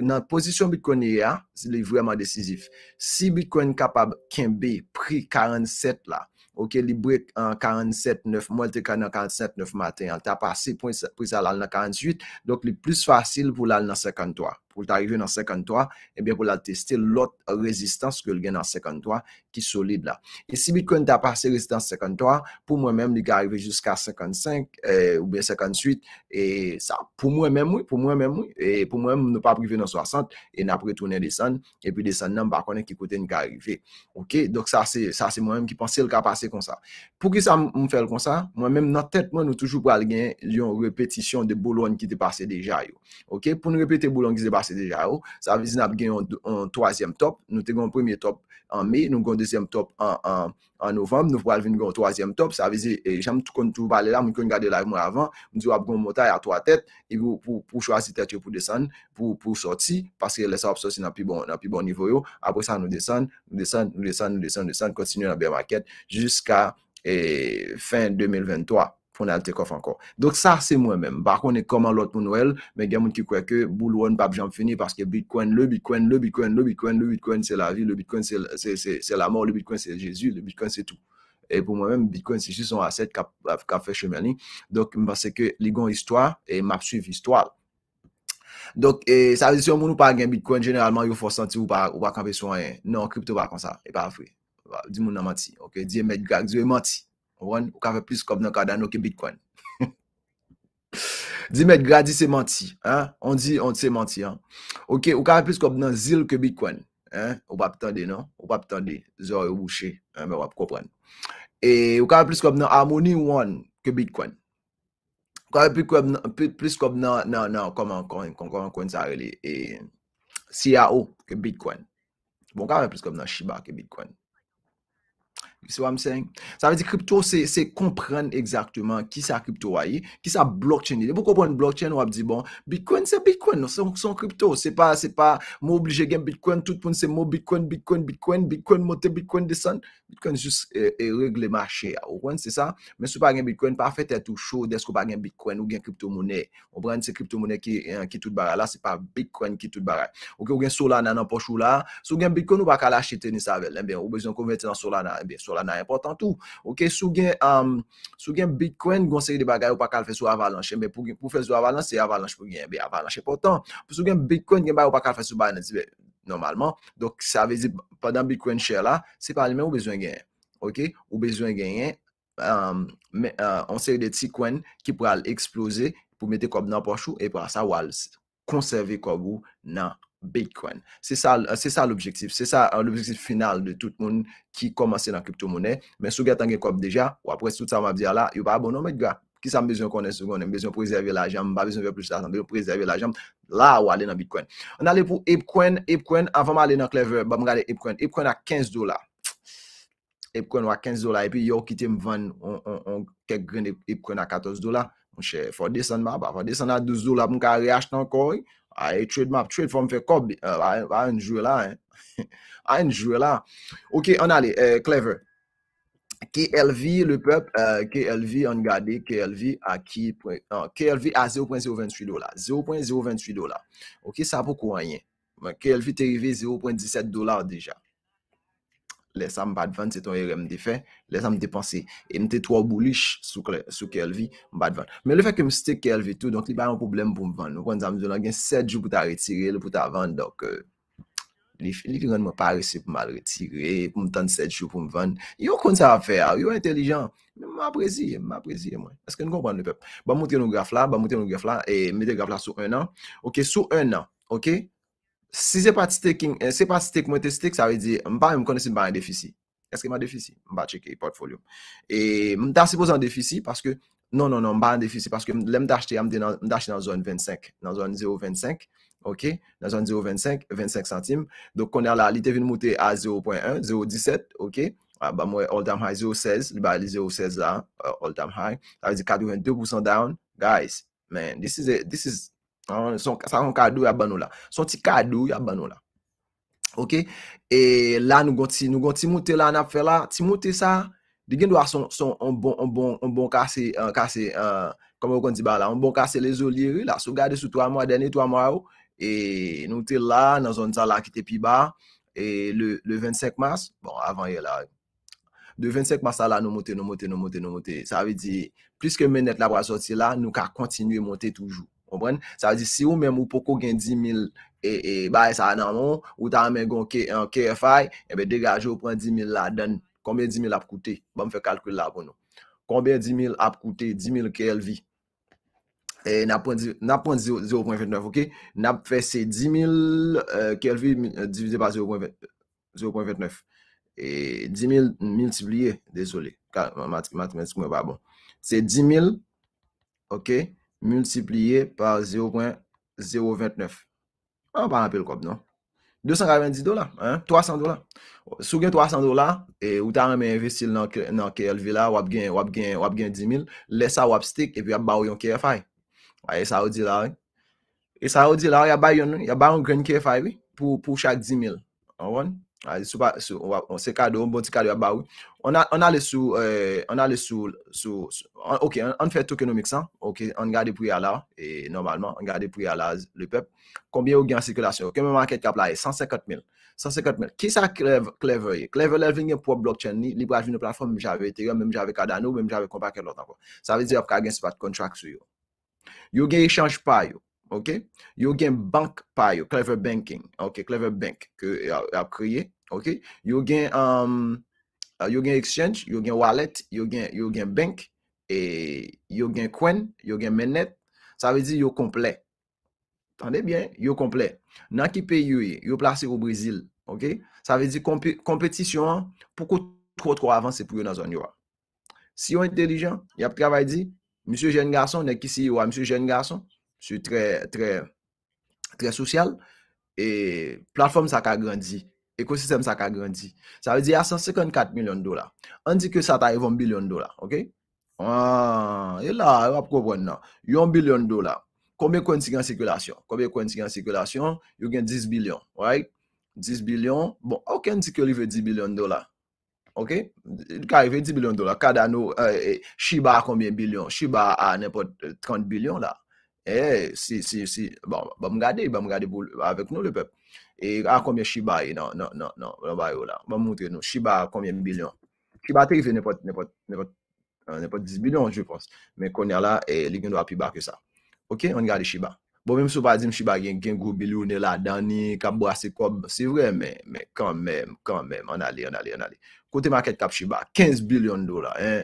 dans la position Bitcoin hier, c'est vraiment décisif. Si Bitcoin est capable de prix 47 là, Ok, li bwek an 47.9, mwen te kan an 47.9 maten, an ta pase pou sa lal nan 48, dok li plus fasil pou lal nan 53. pour t'arriver dans 53, et eh bien, pour la tester l'autre résistance que le gain dans 53 qui est solide là. Et si Bitcoin t'a passé résistance 53, pour moi-même, il est arrivé jusqu'à 55 euh, ou bien 58, et ça, pour moi-même, oui, pour moi-même, oui, et pour moi-même, ne pas priver dans 60, et n'a retourné descendre, et puis descendre, on ne pas qui côté nous arrivé. OK? Donc, ça, c'est moi-même qui pensais le cas passé comme ça. Pour qui ça me fait comme ça? Moi-même, dans tête, moi, nous toujours pour aller une répétition de Boulogne qui était passé déjà. OK? Pour nous répéter Boulogne qui s'est passé sa vize nou ap gen an toasyem top, nou te gen an premier top eh, an me, nou gen an dese top an novem, nou pou al ven gen an toasyem top, sa vize, jèm, tout kon tou bale la, moun kon gade la mou avan, moun diwa ap gen an motay a 3 tet, pou chwa si tet yo pou desan, pou sorti, paske lè sa ap sorti nan pi bon nivou yo, apre sa nou desan, nou desan, nou desan, nou desan, nou desan, continue nan bè ma ket, jiska eh, fin 2023. pou nan al tek off ankon. Dok sa se mwen men, bako ne koman lot moun wel, men gen moun ki kweke, bou loun, bab jan fini, paske bitcoin, le bitcoin, le bitcoin, le bitcoin, le bitcoin se la vi, le bitcoin se la mor, le bitcoin se jesu, le bitcoin se tou. E pou mwen men, bitcoin se jesu son aset ka fe chemerni. Dok mwen pense ke, li gon histwa, e map suiv histwa. Dok, e sa vizisyon moun ou pa gen bitcoin, genelman yo fosanti ou pa, ou pa kapes yon, nan kripto ba kon sa, e pa afwe. Di moun nan mati, Ou ka ve plis kob nan kadanou ke bitcoin. [laughs] Di men, gradi se manti. On di, on se manti. Ou ka ve plis kob nan zil ke bitcoin. Ou pa ptande, non? Ou pa ptande, zor ou bouché. Mè wap kopren. E, ou ka ve plis kob nan Harmony One ke bitcoin. Ou ka ve plis kob nan, nan, nan, kon kon kon kon sa rele. Ou ka ve plis kob nan CIO ke bitcoin. Ou ka ve plis kob nan Shiba ke bitcoin. siwa mseng. Sa vezi kripto se se kompren exactement ki sa kripto waye, ki sa blokchen yde. Boko pon blokchen wap di bon, bitcoin se bitcoin son kripto. Se pa, se pa mo oblije gen bitcoin, tout pon se mo bitcoin, bitcoin, bitcoin, bitcoin, moten, bitcoin de san, bitcoin jus e regle machè ya, okwen, se sa. Men sou pa gen bitcoin pa fete tou chou desko pa gen bitcoin ou gen kripto mounè. Ou pren se kripto mounè ki tout baray la, se pa bitcoin ki tout baray. Ou gen sola nan an pochou la sou gen bitcoin ou baka la chete ni sa vel eh ou bezon konverti nan sola nan, ebyen, eh sola la nan importan tou. Ok, sou gen um, sou gen bitcoin gonseri de bagay ou pa kal fesou avalanche, me pou fesou avalanche, se avalanche pou gen, be avalanche portan. Sou gen bitcoin gen bay ou pa kal fesou normalman, dok sa vizit pa dan bitcoin chè la, se pa alimè ou bezwen gen. Ok, ou bezwen gen yen, me anseri de tsi kwen ki pou al eksplose, pou mette kob nan pochou, e pou sa wal konserve kobou nan Bitcoin. C'est ça, euh, c'est ça l'objectif. C'est ça euh, l'objectif final de tout le monde qui commence dans la crypto-monnaie. Mais si vous avez déjà, ou après tout ça, m'a dire là, il n'y a pas bon nom, de gars. Qui a besoin qu'on ait ce besoin de préserver l'argent, pas besoin de plus d'argent, besoin de préserver l'argent. Là, on aller dans Bitcoin. On allait pour Apecoin, Apecoin, avant d'aller dans Clever, on va aller Apecoin. à 15 dollars. Epcoin à 15 dollars. Et puis, yo, qui te vendre quelques grains Epcoin à 14 dollars. Mon cher, il faut descendre, il faut descendre à 12 dollars pour qu'on réachète encore. A trade map, trade from me kob, a un jwè la, a là. Ok, on ale, euh, clever. KLV, le peuple, euh, KLV, on gade, KLV a ki, uh, KLV a 0.028 dola, 0.028 dola. Ok, ça pou kou rien? KLV te rive 0.17 déjà. deja. Lè sa m bad vèn, se ton RMD fè, lè sa m depansè. E m tè 3 boulish sou kelvi, m bad vèn. Mè lè fè ke m stè kelvi tout, donk euh, li ba yon problem pou m vèn. M kon zanm zonan gen 7 jou pou ta retire, lè pou ta vèn, donk... Lè ki rèn m wapare se pou ma retire, pou m tan 7 jou pou m vèn. Yo kon sa fè a, yo intelijan. M apresiye, m apresiye mwen. Eske n konpan lè pep. Ba m moutre nou graf la, ba moutre nou graf la, e m mette graf la sou 1 an. Ok, sou 1 an, ok? Si c'est pas staking, eh, dire pati stake mwen te stake, pas me di, pas un déficit? est vais que ma portfolio. defisi? Mba cheke portfolio. Et mta supposé un déficit parce que... non, non, non, pas un déficit parce que l'aime d'acheter, mta dans dans zone 25, dans zone 0,25, ok, Dans zone 0,25, 25 Donc, on a la, là, de venu à 0,1, 0,17, ok, ah, Bah moi, all time high 0,16, li 0,16 là, euh, all time high, Ça veut dire 82% down, guys, man, this is, a, this is, Ah, son ti kado yab banon la Ok E la nou gonti Nou gonti mouti la nap fe la Ti mouti sa De gen do a son Son bon kase Kase Kame yo gonti ba la Son bon kase le zo liye yu la Sou gade sou 3 mwa dene 3 mwa yo E nou mouti la Nan zon zan la ki te pi ba E le 25 mas Bon avan ye la De 25 mas la la nou mouti Nou mouti Nou mouti Nou mouti Sa avi di Piske menet la prasoti la Nou ka kontinu mouti toujou Sa zi si ou menm ou pokou gen 10.000 e bay sa nan moun, ou ta menm gen 1 KFI, ebe degaje ou pren 10.000 la den. Koumen 10.000 ap koute? Ba m fe kalkule la pou nou. Koumen 10.000 ap koute? 10.000 KLV. E nap pren 0.89, ok? Nap pren se 10.000 KLV divize pa 0.89. E 10.000 mitsibliye, desole, mati mwen pa bon. Se 10.000, ok? Ok? Multipliye par 0.029 An pa anpe l kop non 290 do la 300 do la Sou gen 300 do la Ou ta anme investil nan KLV la Wap gen 10.000 Lesa wap stik E pi ap ba ou yon kfay E sa ou di la E sa ou di la Ya bay yon Ya bay yon green kfay Pou chak 10.000 Anpon C'est ah, un bon petit cadeau. On a le sou. Eh, on a le sou. OK. On fait tout économique hein. ça. OK. On garde les prix à Et normalement, on garde les prix à Le peuple. Combien on avez en circulation? Quelle est cap là? 150 000. 150 000. Qui ça Clever? Clever, pour blockchain. Libre à une plateforme. J'avais été Même j'avais Cardano. Même j'avais encore Ça veut dire qu'il y a un contrat contract sur vous. Vous gagne, il change pas yo gen bank pa yo, clever banking ok, clever bank yo gen yo gen exchange yo gen wallet, yo gen bank yo gen coin yo gen menet, sa ve di yo komple tande bien, yo komple nan ki pe yoye, yo plase yo brisil, ok, sa ve di kompetisyon, poukou tro tro avans se pou yo nan zon yo si yo intelijan, yo apkabay di msou jen gason, ne ki si yo a msou jen gason Su tre, tre, tre sosyal. E platform sa ka grandi. Ekosistem sa ka grandi. Sa ve di a 154 milyon dola. An di ke sa ta yon bilion dola, ok? Ah, e la, e wap probwen nan. Yon bilion dola. Kome konti gen sikulasyon? Kome konti gen sikulasyon? Yon gen 10 bilion, right? 10 bilion. Bon, ok, an di ke li ve 10 bilion dola. Ok? Ka li ve 10 bilion dola. Kada nou, eh, eh, Shiba a konbyen bilion. Shiba a nepot 30 euh, bilion la. E, si, si, si, bom, bom gade, bom gade avèk nou lè pep, e akomye Shiba e nan, nan, nan, nan, nan bayo la, bom moutre nou, Shiba akomye milyon, Shiba terife nè pot, nè pot, nè pot, euh, nè pot 10 milyon jè pos, men konè la, e, lè gen do api ba ke sa, ok, on gade Shiba, bom mèm sou pa zin Shiba gen gen gro bilou nè la, dani, kap bwa se kob, se vre men, men, kan men, kan men, an ale, an ale, an ale, kote maket kap Shiba, 15 milyon do la, e,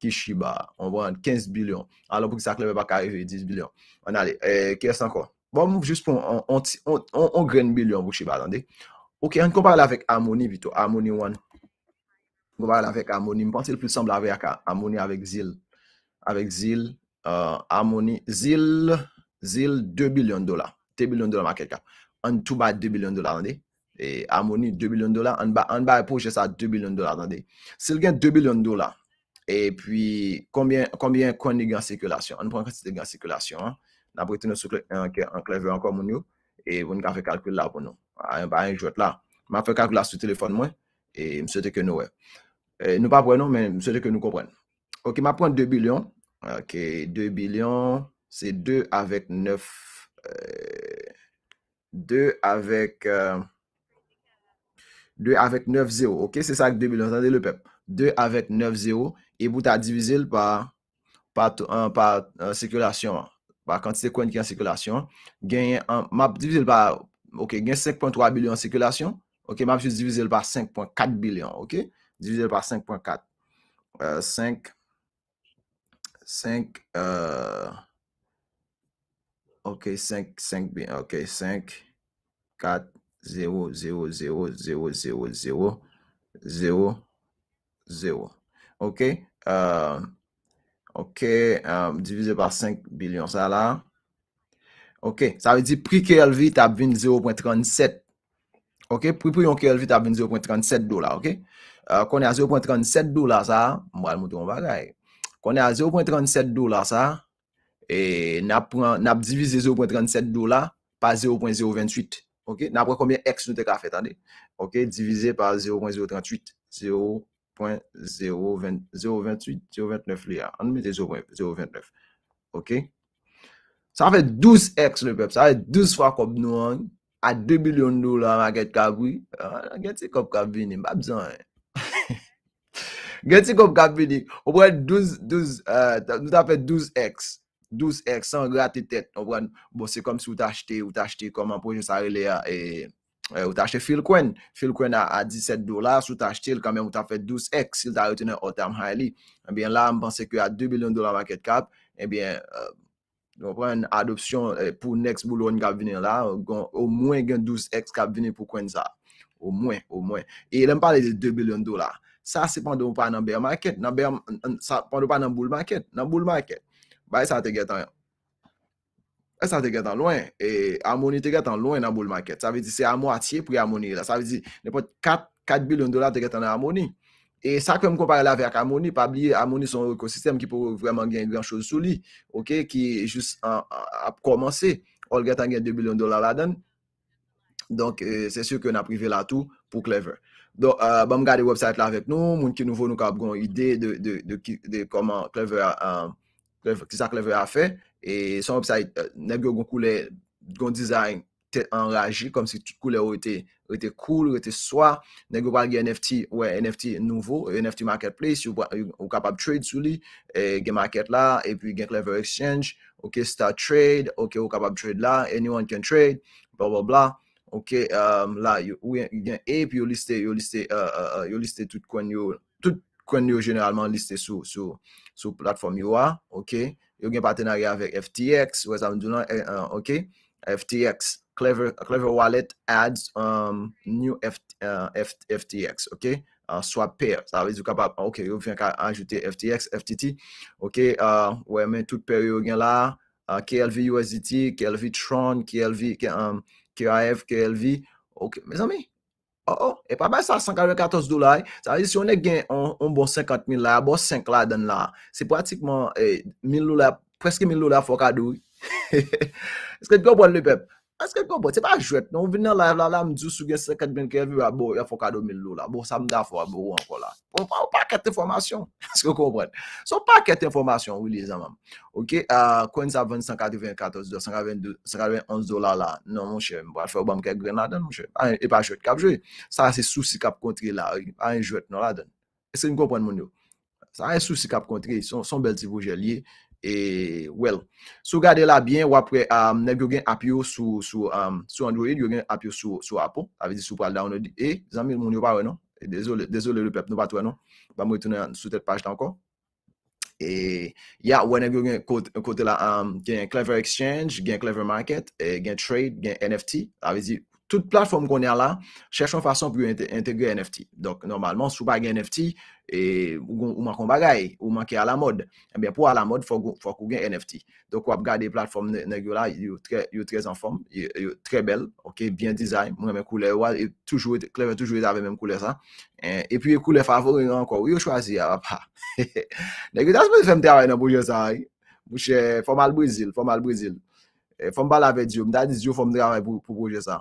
Kishiba, on va an 15 bilyon. Alon pou ki sa kleve bak a rive 10 bilyon. On ale, e, kes anko? Bon, mou, jist pou, on, on, on, on gren bilyon pou kishiba, dande. Ok, an kompare la vek Amoni vitou. Amoni 1. Kompare la vek Amoni. Mipante, l pou sembla ave a ka Amoni avek zil. Avek zil, e, Amoni, zil, zil, 2 bilyon dola. 3 bilyon dola maket ka. An tou ba 2 bilyon dola, dande. E, Amoni, 2 bilyon dola. An ba, an ba e pouje sa 2 bilyon dola, dande. Se l gen 2 bilyon dola. Et puis, combien, combien kon ni gen sirkulasyon? An nou pran kwen si te gen sirkulasyon, an? Nan pou eti nou souk lè, anke, anke lè jè ankon moun yo. Et voun kan fè kalkul la pou nou. A, ah, yon ba yon jwèt la. Man fè kalkul la sou telefon mwen. Et msè teke nou, eh. Eh, nou pa pran nou, men msè teke nou kompran. Ok, man pran 2 bilion. Ok, 2 bilion. Se 2 avèk 9. 2 avèk. 2 avèk 9 0. Ok, se sa 2 bilion. Sade le pep. 2 avèk 9 0. E pou ta divizil pa sekulasyon. Pa kantite koni ki an sekulasyon. Gen 5.3 bilion sekulasyon. Ok, ma divizil pa 5.4 bilion. Ok, divizil pa 5.4. 5, 5, ok, 5, 5 bilion. Ok, 5, 4, 0, 0, 0, 0, 0, 0, 0, 0. Ok, euh, ok, euh, divize par 5 bilion sa la. Ok, sa ve di prik LV tab vin 0.37. Ok, prik priyon LV tab vin 0.37 dola, ok. Konen a 0.37 dola sa, mwa al mouton wakay. Konen a 0.37 dola sa, e nap divize 0.37 dola pa 0.028. Ok, nap prek konbyen x nou te ka fe tande. Ok, divize par 0.038, 0. 0.020 020 309 liya anmite 0.020 ok sa fè 12 x lepep sa fè 12 fwa kòp nou an a 2 bilion noulan a gèt kòp wè gèt se kòp kòp vini mbè bzèn gèt se kòp kòp vini wè 12 12 nou ta fè 12 x 12 x 100 gratitet wè se kom si w t'achete w t'achete kom anponjons a rilea e Eh, ou tache fil kwen, fil kwen a 17 dolar, sou tache til, kamen ou tache 12x, il ta retene otam hayli. Enbyen eh la, mpense ki a 2 bilion dolar market cap, enbyen, eh euh, nou prene adopsyon pou next boulon kap vini la, ou mwen gen 12x kap vini pou kwen sa, ou mwen, ou mwen. E lem pale de 2 bilion dolar, sa se pandou pa nan bel market, nan bel, sa pandou pa nan boul market, nan boul market. Baye sa te getan yo. E sa te get an loin. E Amoni te get an loin nan bol maket. Sa vezi se a mwa atye pre Amoni la. Sa vezi ne pot 4 bilion dolar te get an Amoni. E sa kem kompare la vek Amoni. Pa blye Amoni son ekosistem ki pou vreman gen yon chouz sou li. Ok. Ki jous a komanse. Ol get an gen 2 bilion dolar la den. Donk euh, se sur ke na prive la tou pou Clever. Donk euh, ba bon, m gade website la vek nou. Moun ki nouvo nou ka apgon ide de koman Clever a fey. Et son website, uh, neg yo goun koule, goun design te enraji, si tout koule ou était cool, était ete swa, neg yo NFT, ou ouais, NFT nouvo, e, NFT marketplace, ou, ou kapab trade sou lui e, gen market la, e pi gen clever exchange, ok, start trade, ok, capable kapab trade là, anyone can trade, bla bla bla, ok, là, il y a gen e, pi yo liste, yo liste, uh, uh, uh, liste tout le yo, tout kon yo generalman liste sou, sou, sou platform ok, yo un partenariat avec FTX, wè sa mdou lan, uh, ok, FTX, Clever, Clever Wallet adds um, new F, eh, F, FTX, ok, uh, swap pair, sa wè di ou kapap, ah, ok, yo vyen ka ajoute FTX, FTT, ok, uh, wè men tout pair yo gen la, uh, KLV USDT, KLV Tron, KLV, KLV, um, KLV, ok, mes amis Oh oh, e papay sa 544 do la, se ane gen 1 bon 50.000 la, bon 5 la den la, se pratikman 1000 eh, do la, preski 1000 do la fok adou. [laughs] Eske diyo wap wane li pep? Ase ke konpon? Se pa jwet nan? Ou vini la la la m di sou gen se kat ben kervi ah, la bo ya fokado men lola. Bo samda fwa bo wanko la. Ponpon ou pa ket informasyon? Ase [laughs] ke konpon? So pa ket informasyon wile zanman. Ok, kon sa 25, 24, 252, 511 dola la. Nan moun chè, mwache fwa mbamke gren la dan moun chè. E pa jwet kap jwet. Sa se sou si kap kontri la. Ase jwet nan la dan. Ese konpon moun yo? Sa se sou si kap kontri. Son bel ti vo jelye. et well, regardez là la bien ou après neg gagne sur sur um, um Android, gagne gen sur sur Apple, avez di sur download. et zanmi nous yo non? désolé désolé le peuple nous pas non? sur retourner page là et ya, vous um, Clever Exchange, gagne Clever Market, et gain Trade, gagne NFT, avez di Tout platform kon yon la, chèchon fason pou yon integre NFT. Dok, normalman, sou pa gen NFT, ou man kon bagay, ou man ki a la mod. Ebyen, pou a la mod, fò kou gen NFT. Dok, wap gade platform negyo la, yon trez en form, yon tre bel, ok, bien dizay. Mwen men koule, wane, koule men toujou yon ave men koule sa. E pi, yon koule favori yon anko, yon chwazi a, wap ha. Negyo, tas mwen femte avay nan bouje sa, e? Mwen chè, fòm al Brazil, fòm al Brazil. Eh, fòm bal ave diyo, mwen ta diz yo fòm de avay pou bouje sa.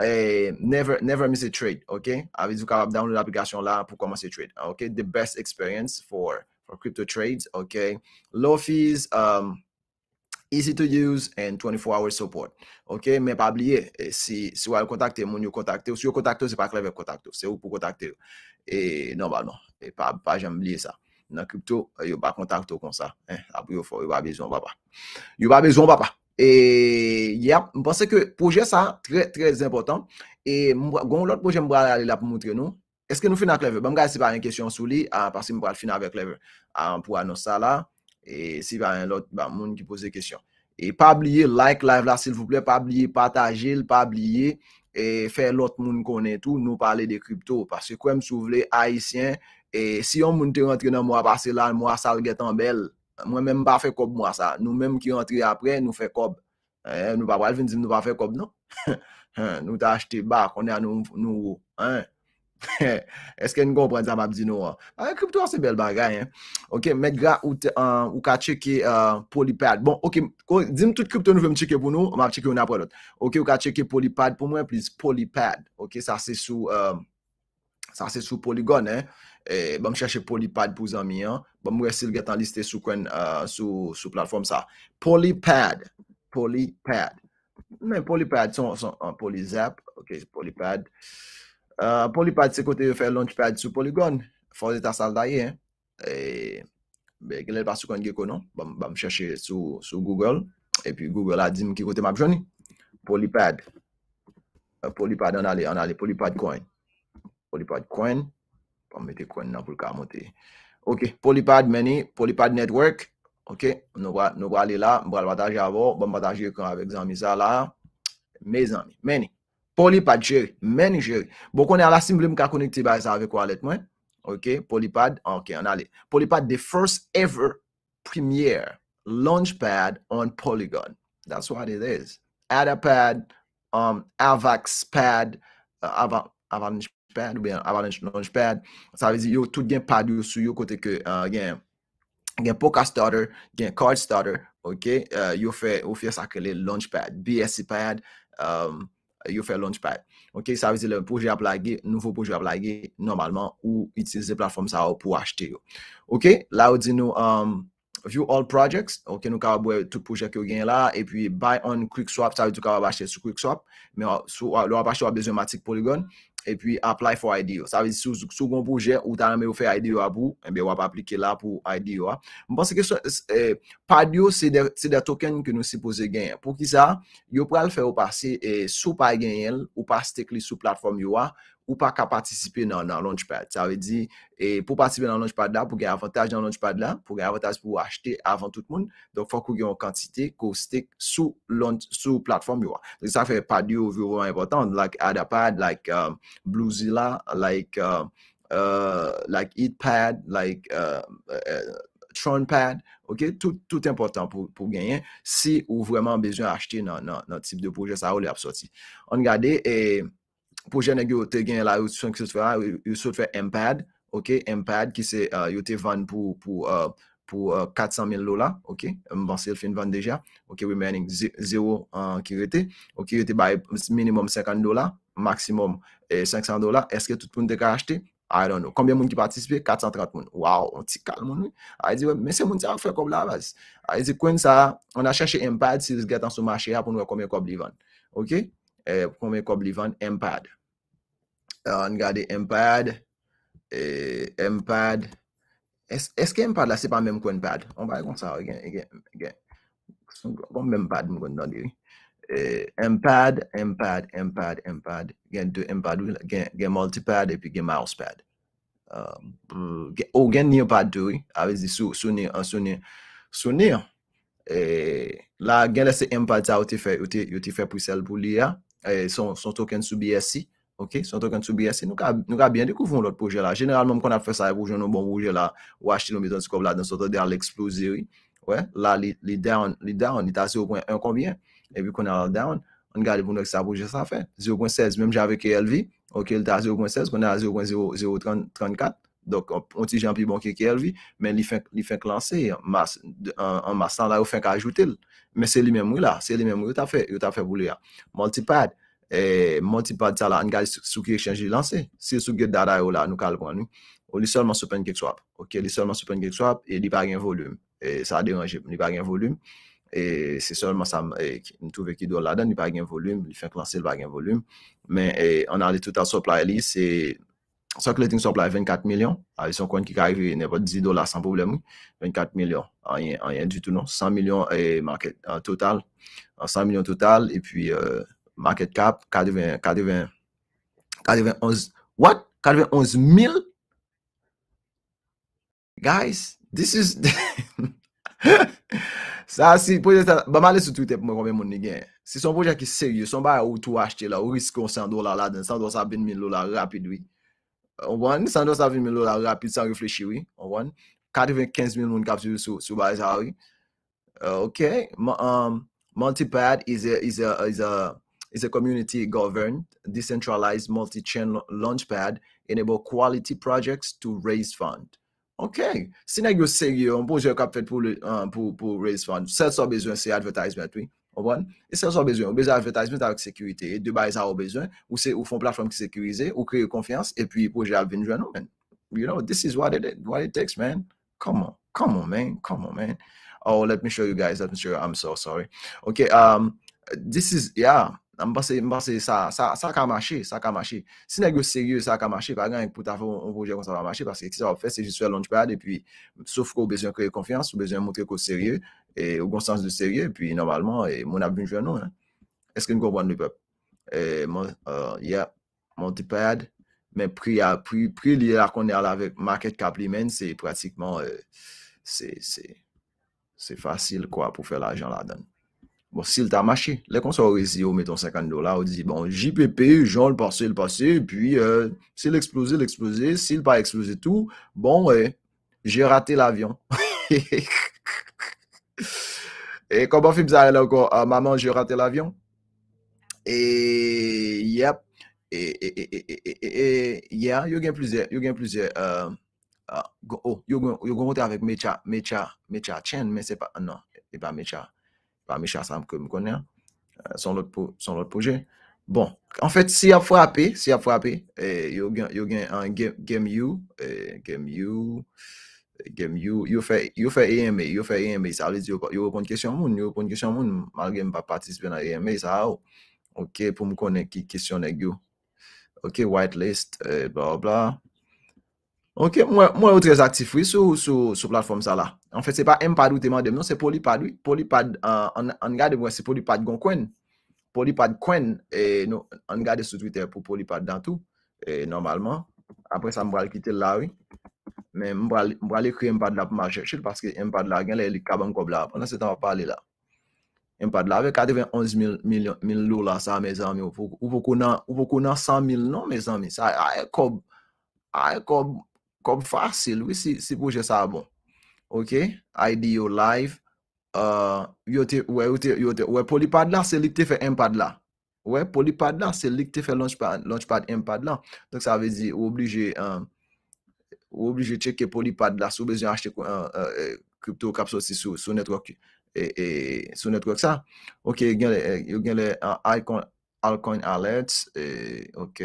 E, never miss a trade, ok? Avizou kabab download aplikasyon la pou koman se trade, ok? The best experience for crypto trades, ok? Low fees, um, easy to use and 24 hours support, ok? Me pa bliye, eh, si yo al kontakte, moun yo kontakte. Si yo kontakte, se pa kleve kontakte, se yo pou kontakte. E, non ba non, e pa jame bliye sa. Nan crypto, yo ba kontakte kon sa. Apo yo fo, yo ba bezon ba pa. Yo ba bezon ba pa. E, yap, mwen pense ke pouje sa, tre, tre important, e, mwen, goun lout pouje mwen brale ale la pou moun tre nou, eske nou fina kleve? Ben, mwen gade si par yon kesyon souli, a, pasi mwen brale fina ave kleve, a, mwen pou anons sa la, e, si par yon lout, ben, moun ki pose kesyon. E, pa abliye like live la, sil vouple, pa abliye patajil, pa abliye, e, fe lout moun konen tou, nou pale de krypto, pasi kwen m souvle, haisyen, e, si yon moun te rentre nan moun apase la, moun asal getan bel, Mwen men mba fe kob mwa sa, nou menm ki yon tri apre, nou fe kob. Eh, nou va valvin, zim nou va fe kob nou. [laughs] Eh, nou ta achete bak, onè an nou, nou, eh. [laughs] Eske n kon pren zan map zin nou, eh. Eh, kripto an se bel bagay, eh. Ok, men gra ou ka cheke eh, polipad. Bon, ok, kon zim tout kripto nou ve m cheke pou nou, map cheke yon apre lot. Ok, ou ka cheke polipad pou mwen, plis, polipad. Ok, sa se sou, ehm, sa se sou poligon, ehm. e ba m chèche polypad pou zanmi an ba m wè sil getan liste sou kon sou platform sa polypad men polypad son polyzap polypad se kote yo fè launchpad sou polygon fòzè ta saldaye e, be glèl pa sou kon ge kon an ba m chèche sou google e pi google a di m ki kote map joni polypad polypad an ale polypad coin polypad coin Pamete kwen nan pou l ka moti. Ok, Polypad meni. Polypad Network. Ok, nou wale la. Mbo al bataj avon. Mbo al bataj yon kon avek zanmi sa la. Me zanmi. Meni. Polypad jeri. Meni jeri. Boko ne ala simblim kakouni ki ti baye sa avek wale tmwen. Ok, Polypad. Ok, an ale. Polypad the first ever premier launchpad on Polygon. That's what it is. Adapad, um, Avaxpad, uh, Avanjpad. ou bien avalanche launchpad ça veut dire tout bien pas sur sou côté kote ke uh, gen, poker starter, gen card starter, ok? Euh, yo fait fe sakele launch launchpad BSC pad, vous euh, yo fait Launchpad. Ok, ça veut dire le projet à nouveau projet projet à plage, normalement ou utiliser plateforme sa ou pou acheter Ok, là ou dit nous euh, view all projects, ok, nous avons tout projets que vous gen là et puis buy on QuickSwap, veut dire nou a acheté sur quick QuickSwap, mais sou a besoin wabwe zyomatik Polygon, e pwi apply for ID yo. Sa vezi sou kon pou jè, ou ta anme ou fe ID yo eh apou, enbe wap aplike la pou ID yo a. Mwen pense ke sou, eh, pad yo se de token ke nou se pose genye. Pou ki sa, yo pral fe eh, ou pase sou pay genye, ou pase tek li sou platform yo a, ou pas qu'à participer dans, dans Launchpad. Ça veut dire, et pour participer dans Launchpad là, pour gagner avantage dans Launchpad là, pour gagner avantage pour acheter avant tout le monde, donc il faut qu'on ait une quantité qu'on stick sous la sous plateforme. Donc ça fait pas du vraiment important, like Adapad, like um, Bluezilla, like, um, euh, like Eatpad, like euh, euh, TronPad, ok, tout, tout important pour, pour gagner si vous vraiment besoin d'acheter dans, notre type de projet, ça vous les sorti. On regarde et pou jene ki yo te gen la, yo sou te fe M-PAD, ok, M-PAD ki se yo te van pou 400,000 euh, euh, lola, ok, m van self in van deja, ok, we mening 0 kirete, ok, yo te bay minimum 50 dola, maksimum 500 dola, eske tout pou nou te ka achete, I don't know, kambye moun ki patisipe, 430 moun, wow, ti kal moun, a yi diwe, me se moun te ak fe kob la vaz, a yi di kwen sa, an a cheshe M-PAD si yo getan sou machi ya, pou nou a kambye kob li van, ok, Eh, pou mè ko blivan, mpad. Eh, an gade mpad, eh, mpad, eske mpad la se pa mèm kon pad? An ba kon sa, e e e kon mpad mwen kon nan diri. Mpad, mpad, mpad, mpad, gen dwe mpad, gen multipad, epi gen mousepad. Um, ou gen ni mpad dwe, avè zi sou ni, sou ni, la gen lese mpad sa, yo ti fe pou sel pou li ya, Eh, son token sou BSE ok, son token sou BSE, nou ka nou ka bien dikouvoun lout proje la, generalman kon ap fè sa e proje non bon proje la ou achit lom bitan skob la, dan son token der l'explose ziri wè, la li down li down, li ta 0.1 konbyen epi kon al down, an gade pou nou ek sa proje sa fè, 0.16, menm jave ke LV ok, li ta 0.16, kon al 0.034 Donk, onti jan pi bon keke elvi, men li fèk lanse, an mas tan la yo fèk ajoute, men se li menmou la, se li menmou yo ta fè, yo ta fè voulé la. Multipad, eh, multipad sa la, an gaj soukye kèk chanjil lanse, si soukye dada yo la, nou kal kwa nou, ou li solman soupen kèk swap, ok, li solman soupen kèk swap, e li bagen volyum, e sa deranje, li bagen volyum, e se solman sa, eh, nou touve ki do la den, li bagen volyum, li fèk lanse, li bagen volyum, men eh, an ale touta sopla li, se... Circulating supply, 24 milyon. Avison kon ki ka evi, nevo 10 dola san problem. 24 milyon, an yen du tout non. 100 milyon en total. 100 ah, milyon total, e pi euh, market cap, 420, 420, 420, 11, what? 420, 11 mil? Guys, this is... Sa [laughs] si, pouye sa, ba male sou Twitter pou mwen konve moun ni gen. Si son proje ki seryo, son ba ou tou achete la, ou riskon 100 dola la dan 100 dola sa bin mil dola rapid wik. One, Santos avi men lò la rapid san reflechi wè, anwan. 95 mil moun kapsivil sou, sou bay zari. Uh, ok, Ma, um, Multipad is a, is a, is a, is a community governed, decentralized multi-chain launchpad enable quality projects to raise fund. Ok, si neg yo segyo, mpouje yo kap fet pou, um, pou, pou raise fund, sel so bezwen se advertisement Oui? Bon? E se besoin. bezwen, ou bezwen advertisement avèk sekurite E de base sa ou besoin. ou c'est ou font plateforme sécurisée sekurize Ou créer confiance et puis proje avin jwen nou men You know, this is what it, what it takes man Come on, come on man, come on man Oh, let me show you guys, let me show you I'm so sorry Ok, um, this is, yeah Mbase, mbase, sa, sa, sa ka mache, sa ka mache Si negyo sérieux sa ka mache Par gen, pou ta fè un proje kon sa va mache Paske ki sa wap fè, se jiswe launchpad E pi, souf ko bezwen kreye konfians Ou bezwen moutre ko sérieux et au bon sens de sérieux, puis normalement, et mon abus de jeu Est-ce que nous comprenons le peuple? Et mon, euh, yeah, mon pad, mais prix à prix, prix lié à qu'on est avec Market Cap c'est pratiquement, euh, c'est, c'est facile quoi pour faire l'argent là-dedans. Bon, s'il t'a marché, les consorts ici, on met 50 dollars, on dit, bon, JPP, Jean le passé, le passé, puis s'il euh, s'il explosé, s'il pas explosé tout, bon, j'ai raté l'avion. [laughs] [laughs] e kombo fi mzare lanko maman je rate l avyon e yep e, e, e, e yo gen plize yo gen plize yo konpote avek mecha mecha chen me se pa nan e pa mecha pa mecha sam ke m konen son lot proje bon en fet si ap fwa api si ap fwa api yo gen yo gen genm you genm you genm you Yow fè AMA, yow fè AMA, yow kon kèsyon moun, yow kon kèsyon moun, mal gen mi pa patisbe nan AMA, sa ou. Ok, pou m konè kèsyon e gyou. Ok, whitelist, euh, bla bla. Ok, mwen wè ou trèz aktif wè sou platform sa la. An fè, se pa Mpad wè te mandem, non se Polipad wè. Polipad, an gade wè, se Polipad gon kwen. Polipad kwen, an gade sou Twitter pou Polipad dan tou, normalman. Apre sa mwa al kite la wè. Men mbo alè kre mpad la pou ma jè chèl paske mpad la gen lè li kaban kob la anè se ta wap pale la Mpad la ve kade ven 11 mil lour la sa me zanmi ou pou konan 100 mil non me zanmi sa aè kob aè kob kob fasil wè si pou jè sa bon Ok, IDO live Yote, wè wote wè poli pad la se lik te fe mpad la wè poli pad la se lik te fe launchpad launchpad mpad la donc sa vè zi wè oblijè an Oblije cheke Polipad la sou bezye achete kripto kapsol si sou netrok sa. Ok, genle Alcoin Alerts. Ok,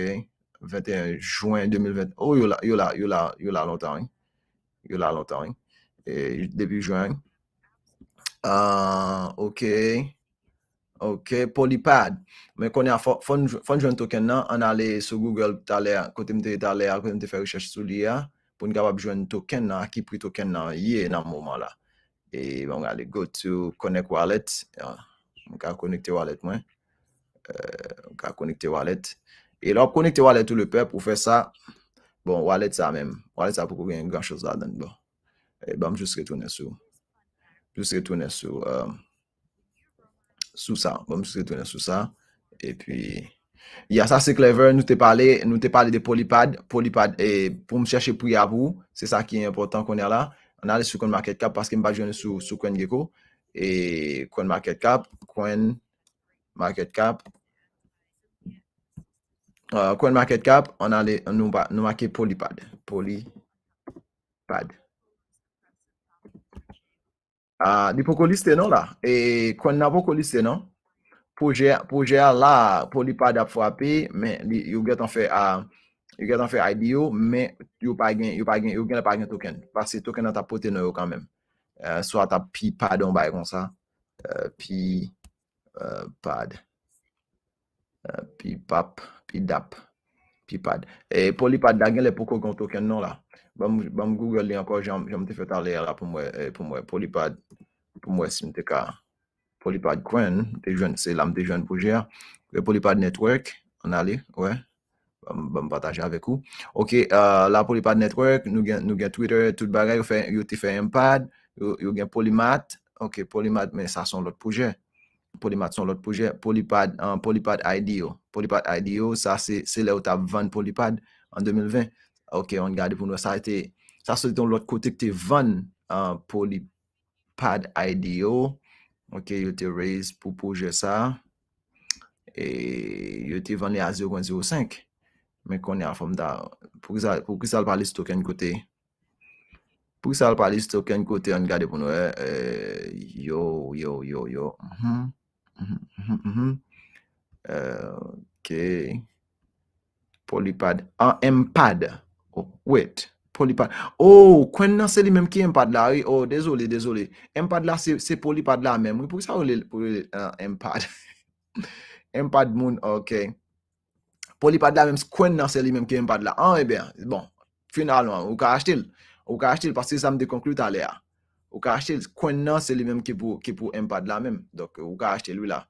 21 Juin 2020. Oh, yon la lontan. Yon la lontan. Depi Juin. Ok. Ok, Polipad. Me konye a fondjwen token nan, an ale sou Google kote mte itale, kote mte fè rechèche sou li ya. Poun ka wap jwen token nan, ki pri token nan, ye nan mouman la. E bon gale go to connect wallet. Mwen ka konikte wallet mwen. E, mwen ka konikte wallet. E lop konikte wallet ou lupè pou fè sa. Bon, wallet sa mèm. Wallet sa pou pou gen yon gran chos la den bo. E bon, mwen jous retounen sou. Jous retounen sou. Um, sou sa. Bon, mwen jous retounen sou sa. E pi... Ya, sa se klever, nou te pale, nou te pale de polipad, polipad, e eh, pou m seche pou yavou, se sa ki yon important konè la, an ale sou kon market cap, paske m ba jwene sou kon geko, e kon market cap, kon market cap, kon euh, market cap, an ale nou make polipad, polipad. A, ah, di pou koliste non la, e kon nabo koliste non? Pouje a euh, la, pou li pad ap fwa pi, men yu gen tan fe a ide yo, men yu gen le pa gen token. Pase token an ta pote nou yo kanmen. So a ta pi pad an bay kon sa. Pi pad. Pi pap, pi dap, pi pad. E pou li pad da gen le pou kon token nou la. Bam google li anko, janm te fet ale ya la pou mwe. Pou li pad, pou mwe sim te ka a. Polipad kwen, se lam de jwen pouje a. Polipad Network, an ale, oue. Ba m pataje avek ou. Ok, euh, la Polipad Network, nou gen Twitter, tout bagay, yo te fe yon pad. Yo gen Polimat, ok, Polimat, men sa son lot pouje. Polimat son lot pouje. Polipad euh, IDO, Polipad IDO, sa se le ou ta van Polipad an 2020. Ok, an gade pou nou, sa se ton lot kotik te van euh, Polipad IDO. Ok, yo te reis pou pouje sa. E, yo te van li a 0.05. Men kon ni a fom da. Pou ki sa al pa li stok en kote. Pou ki sa al pa li stok en kote, an gade pou nou e. Yo, yo, yo, yo. Mhm, mhm, mhm, eh, ok. Poli pad. A, ah, m pad. O, oh, wet. O, wet. Polipad. Ou, oh, kwen nan se li menm ki empad la? Ou, oh, dezoli, dezoli. Empad la se polipad la menm. Mwen pou sa ou li? Euh, empad. [laughs] Empad moun, ok. Polipad la menm se kwen nan se li menm ki empad la? An, ah, e eh ben. Bon. Finalman, ou ka ashte l? Ou ka ashte l? Pas se sa m dekonklu ta le a. Ou ka ashte l? Kwen nan se li menm ki pou empad la menm? Dok, ou ka ashte l ou la?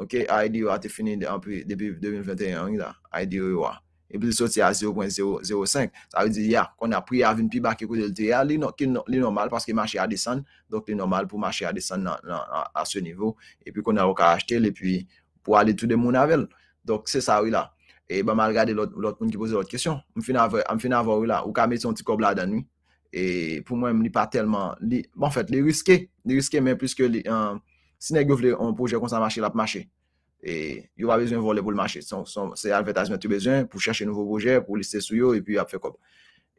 Ok, ID yo a te fini de apri debi 2021. ID yo a. epi sou ti a 0.05, sa ou di ya, kon a pri avin pi bak e kouze l te ya, li normal paske machi a desan, dok li normal pou machi a desan a se nivou, epi kon a wak a achete li, epi pou ale tout de moun avel, dok se sa ou la, e ba mal gade lout moun ki pose lout kesyon, m fina avon ou la, ou ka meti yon ti kob la dan mi, e pou mwen m li pa telman li, bon fèt li riske, li riske men pwiske si nek ou vle yon proje kon sa machi la pou machi, E, yo wap bezwen volè pou l'machè, se alvetazmen tou bezwen pou chèche nouvo boujè, pou listè sou yo, epi ap fè kòp.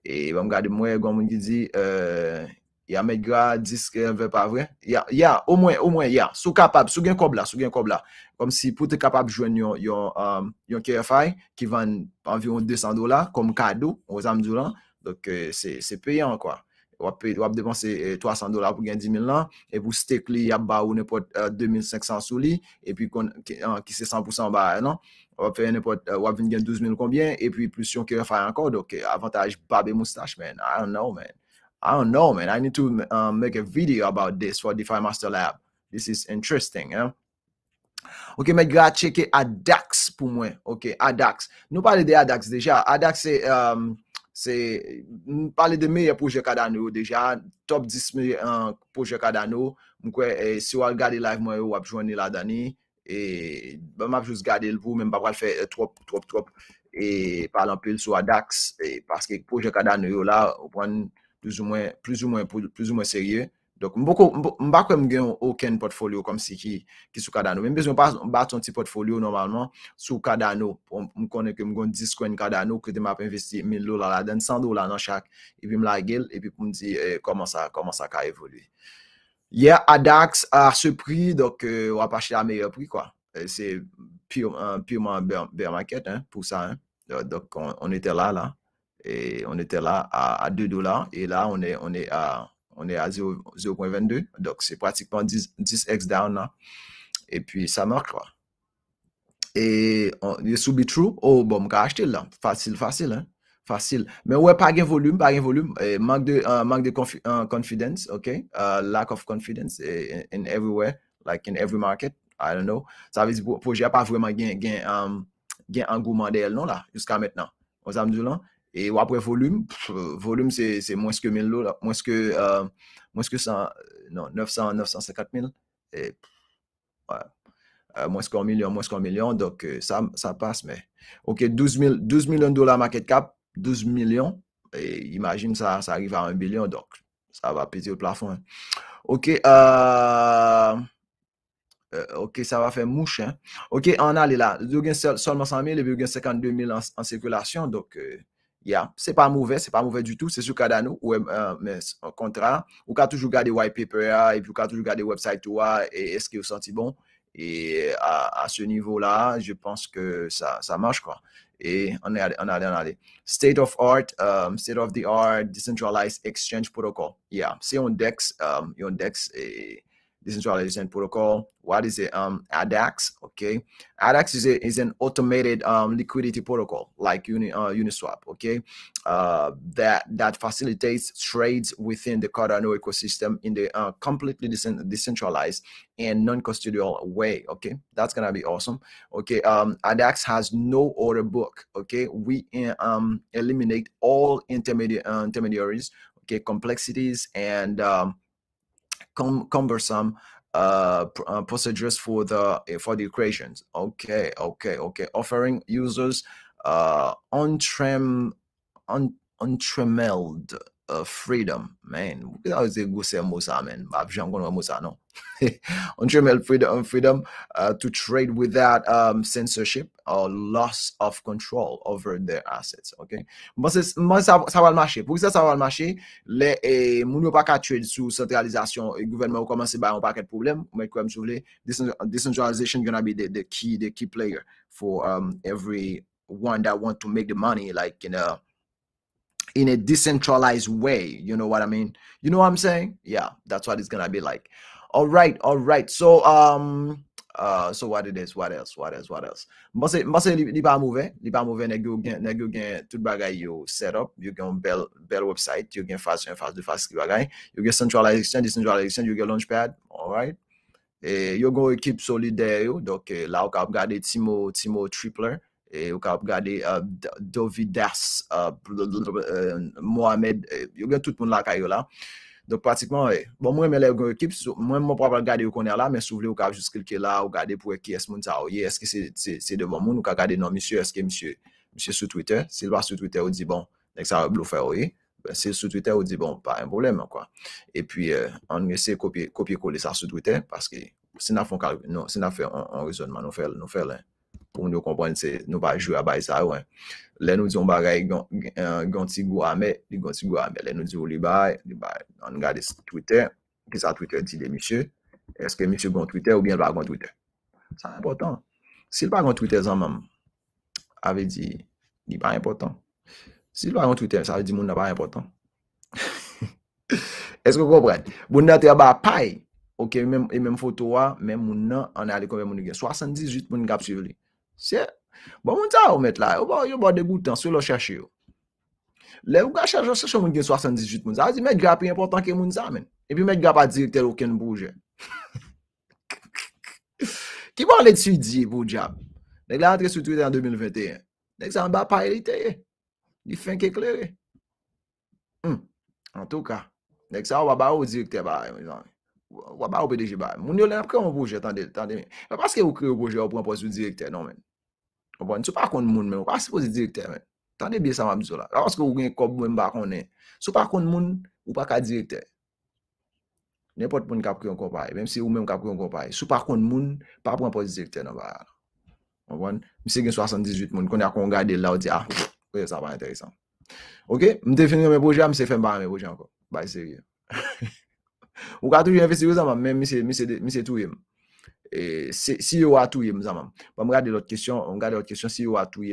E bèm gade mwen, gwa mwen ki di, euh, ya mè gwa, diske, vè pa vre, ya, ya, au mwen, au mwen, ya, sou kapab, sou gen kòp la, sou gen kòp la. Kom si pou te kapab jwen yon KFI, ki van avyon 200 dola, kom kado, o zanmdou la, dok se peyan kwa. ou va dépenser 300 dola pou gen 10.000 lan, Et pou stek li ap ba ou n'importe 2.500 euh, sou Et puis, pi hein, c'est 100% an, ki se 100% ba, non? n'importe fè euh, nepot, gagner vin gen 12.000 konbyen, e pi plus yon faire encore. ankon, eh, avantage, pas babe moustache, man, I don't know, man. I don't know, man, I need to um, make a video about this for DeFi Master Lab. This is interesting, eh? Ok, men, gra cheke ADAX pour moi. ok, ADAX. Nous parlons de ADAX déjà. ADAX est um, Se, mou pale de mèye poujè kada nou, deja, top 10 mèye poujè kada nou, mwen kwen eh, se wèl gade live mwen yo ap jwenni la dani, e, mwen ap jwens gade lvo, mwen bap wèl fè eh, trop, trop, trop, e, pale anpil sou a DAX, e, paske poujè kada nou yo la, ou pwenn plus ou mwen, plus ou mwen, plus ou mwen serye, Donc, je ne pas aucun portfolio comme si qui, est sous Cardano. Même si je battre un petit portfolio normalement sous Cardano. Je connais que je 10 coins Cardano, que je vais investir 1000 dollars là 100 dollars dans chaque. Et e puis, je me et puis, me dis comment e, ça, comment ça a évolué. Hier, ADAX à ce prix, donc, on e, va pas acheter à meilleur prix, C'est purement bear, market hein, pour ça. Hein. Euh, donc, on, était là, là. Et on était là à, 2 dollars. Et là, on est à on est à 0.22. Donc, c'est pratiquement 10, x down. Là. Hein. Et puis, ça marque. Quoi. Et on, il subit true. Oh, bon, je acheter là. Facile, facile. Hein? Facile. Mais ouais, pas de volume, pas de volume. manque de, euh, manque de euh, confidence, OK? Euh, lack of confidence in, everywhere, like in every market. I don't know. Ça veut dire que le projet n'a pas vraiment gain, gain, gain engouement d'elle, non, là, jusqu'à maintenant. aux dit, là? Et après volume, volume c'est moins que 1000 lots, moins que, euh, moins que euh, non, 900, 950 000. Et, que euh, 1 moins qu'un million, moins million. Donc ça, passe, mais OK, 12, 12 millions de dollars market cap, 12 millions. Et imagine ça, ça arrive à 1 billion, donc ça va péter au plafond. Hein. OK, OK, ça va faire mouche. Hein. OK, on a les là. seulement 100 000 et 52 000 en, en circulation. Donc, Yeah. pas mauvais, c'est pas mauvais du tout. C'est sur Cardano ou un euh, contrat. Ou quand toujours garder white paper ah, et puis quand toujours garder website ah, et est-ce que vous sentez bon? Et à, ce niveau-là, je pense que ça, ça marche quoi. Et on est allé, on est allé, on State of art, um, state of the art, decentralized exchange protocol. Yeah. C'est un DEX, um, un DEX decentralization protocol. What is it? Um, ADAX. Okay, ADAX is a, is an automated um, liquidity protocol like Uni, uh, Uniswap. Okay, uh, that that facilitates trades within the Cardano ecosystem in the uh, completely decentralized and non-custodial way. Okay, that's gonna be awesome. Okay, um, ADAX has no order book. Okay, we uh, um, eliminate all intermediate uh, intermediaries. Okay, complexities and um, com- cumbersome uh, uh, procedures for the eh, for the equations. Okay, okay, okay. Offering users uh, untram untrammeled freedom, man. Ou ki ta wè se gose mousa, men. Bab jan kon wè no. non. [laughs] Untremel freedom, freedom uh, to trade without um, censorship or loss of control over their assets, ok? Mwen se, mwen sa, sa wè l'mache. Pou ki sa sa le, e, moun yo pa ka trade sou centralizasyon, e gouvernement ou komanse ba yon paket problem, mwen kwen decentralization gonna be the, the key, the key player for um, everyone that want to make the money, like, you know, in a decentralized way. You know what I mean? You know what I'm saying? Yeah, that's what it's gonna be like. All right, all right. So um uh so what it is, what else, what else, what else? Mase mase li pa mouve, li pa mouve negyo go negyo gen tout bagay yo set up, You gen bel, bel website, You gen fast 1, fast 2, fast 3 bagay, yo gen centralized exchange, decentralized exchange, yo gen launchpad, all right? E, eh, yo gen ekip solide yo, dok e, eh, la ou kap gade Timo, Timo Tripler, E, ou ka ap gade uh, Dovidas, uh, [laughs] Mohamed, e, yon gen tout moun la kayo la. Don pratikman, e, bon mwen men lè yon ekip, mwen mwen propapal gade yon konè la, men sou vle ou ka ap jous klikè la, ou gade pou ekye es moun ta oye, eske se devan bon moun, ou ka gade nan misye, eske misye sou Twitter, se lwa sou Twitter ou di bon, nek sa bloufe oye, se sou Twitter ou di bon, pa en bolem an kwa. E pi an nwese kopye kole sa sou Twitter, paske se na fè an rezonman nou fè lè. pou nou kompren se nou pa jou a bay sa ou. Le nou di yon bagay gantigo ame, le nou di ou li bay, an nou gade Twitter, ki sa Twitter di de misye, eske misye bon Twitter ou bien bagon Twitter. Sa l'important. Si bagon Twitter zan mam, ave di, li bagon important. Si bagon Twitter, sa ave di moun na bagon important. [laughs] Eske ou kompren? Boun nati a bay pay, ok, yon mèm foto wa, mèm moun nan, an ale konve moun nige, 78 moun gap si joli. Se, bon mounza ou met la, ou ba yon ba degoutan, sou lò chache yo. Le, ou ba chache yo, se chou moun gen 78 mounza, a zi met grape yon portan ke mounza men. E pi met grape a direkter ou ken bouje. [laughs] Ki ba an let su diye pou jab? Nek la antre sou Twitter an 2021. Nek sa an ba paye riteye. Li feng e klerye. Hmm. An tou ka, nek sa an waba ou direkter baye moun zan. Waba ou pedeji baye. Moun yo len apke moun bouje, tan del, tan del men. Wan paske ou kre ou bouje ou pran posi ou direkter non men. Bon, bon, sou pa kon moun men, ou pa si pozit direktè men. Tan de biye sa mabizola. La wans kon ou gen kob moun mba kon ne. Sou pa kon moun, ou pa ka direktè. Ne pot pon kap kwen kon pa e. Ben si ou men kap kwen kon pa e. Sou pa kon moun, pa kon pozit direktè nan ba ya nan. Bon, mwen se gen 78 moun. Kon ya kon gade la ou di a. Oye sa ban enteresan. Ok, mte finye mwen pojè, mwen se fè mba mwen pojè anko. Baye serye. Ou ka toujè mwen fè siryo zanman, men mwen se touye mwen. Et si on a tout, on va regarder l'autre question, on va regarder l'autre question, si on a tout,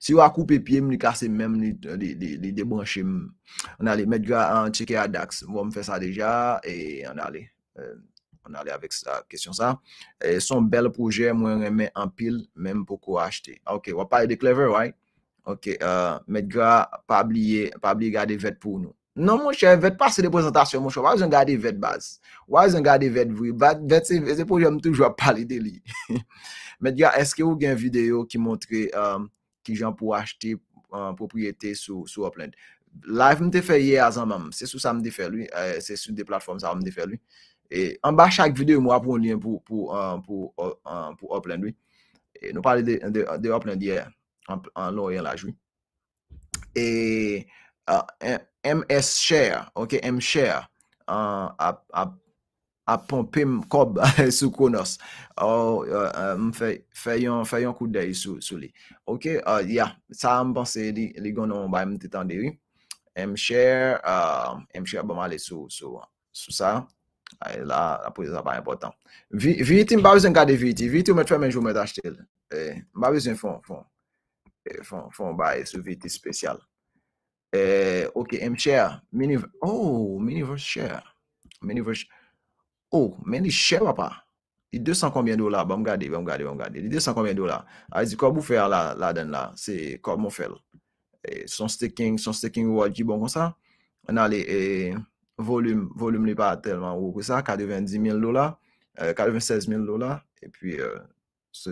si on a coupé pied, on va le casser, même les le débrancher, on va aller mettre droit à un ticket à DAX, on va faire ça déjà et on va euh, aller avec cette question-là. Son bel projet, moi, on le met en pile, même pour quoi acheter ah, Ok, on va parler de clever, ok, euh, mettre droit à pas oublier, pas oublier de garder le pour nous. Non moun chè, vet pas se de prezentasyon moun chè. Wè yon gade vet baz. Wè yon gade vet vwi. Vet se pou jèm toujwa pali de li. Met gya, eske ou gen video ki montre ki euh, jèm pou achete euh, propriyete sou hopland. Live mte fe ye a zan mam. Se sou sa mde fe lui. Euh, se sou de platform sa mde fe lui. En ba chak video mwa pou on lien pou hopland lui. Nou pali de hopland ye. En lor yon laj lui. E... Ah, M.S. Cher Ok, M. Cher ah, A pompim kob [laughs] Sou konos Ou oh, ah, m fè yon koudè yi Sou li Ok, ya, sa m pansè di Ligo nou m bay m titandiri M. Cher M. Cher bom ale sou sa La pouzè sa bay important Viti, m bay wèzen gade viti Viti ou eh, m fè menjou menjou achte M bay wèzen fon Fon bay sou viti spesyal Eh, ok, M-Share, oh, M-Share, M-Share, oh, M-Share wapa, i 200 konbyen dola, ba m gade, ba m gade, ba m gade, i 200 konbyen dola, a zi kon m ou fè la, la den la, se kon m ou fè, son steking, son steking wad ki bon kon sa, an ale, volum, volum li pa telman wou kon sa, 90,000 dola, 96,000 dola, e pi, se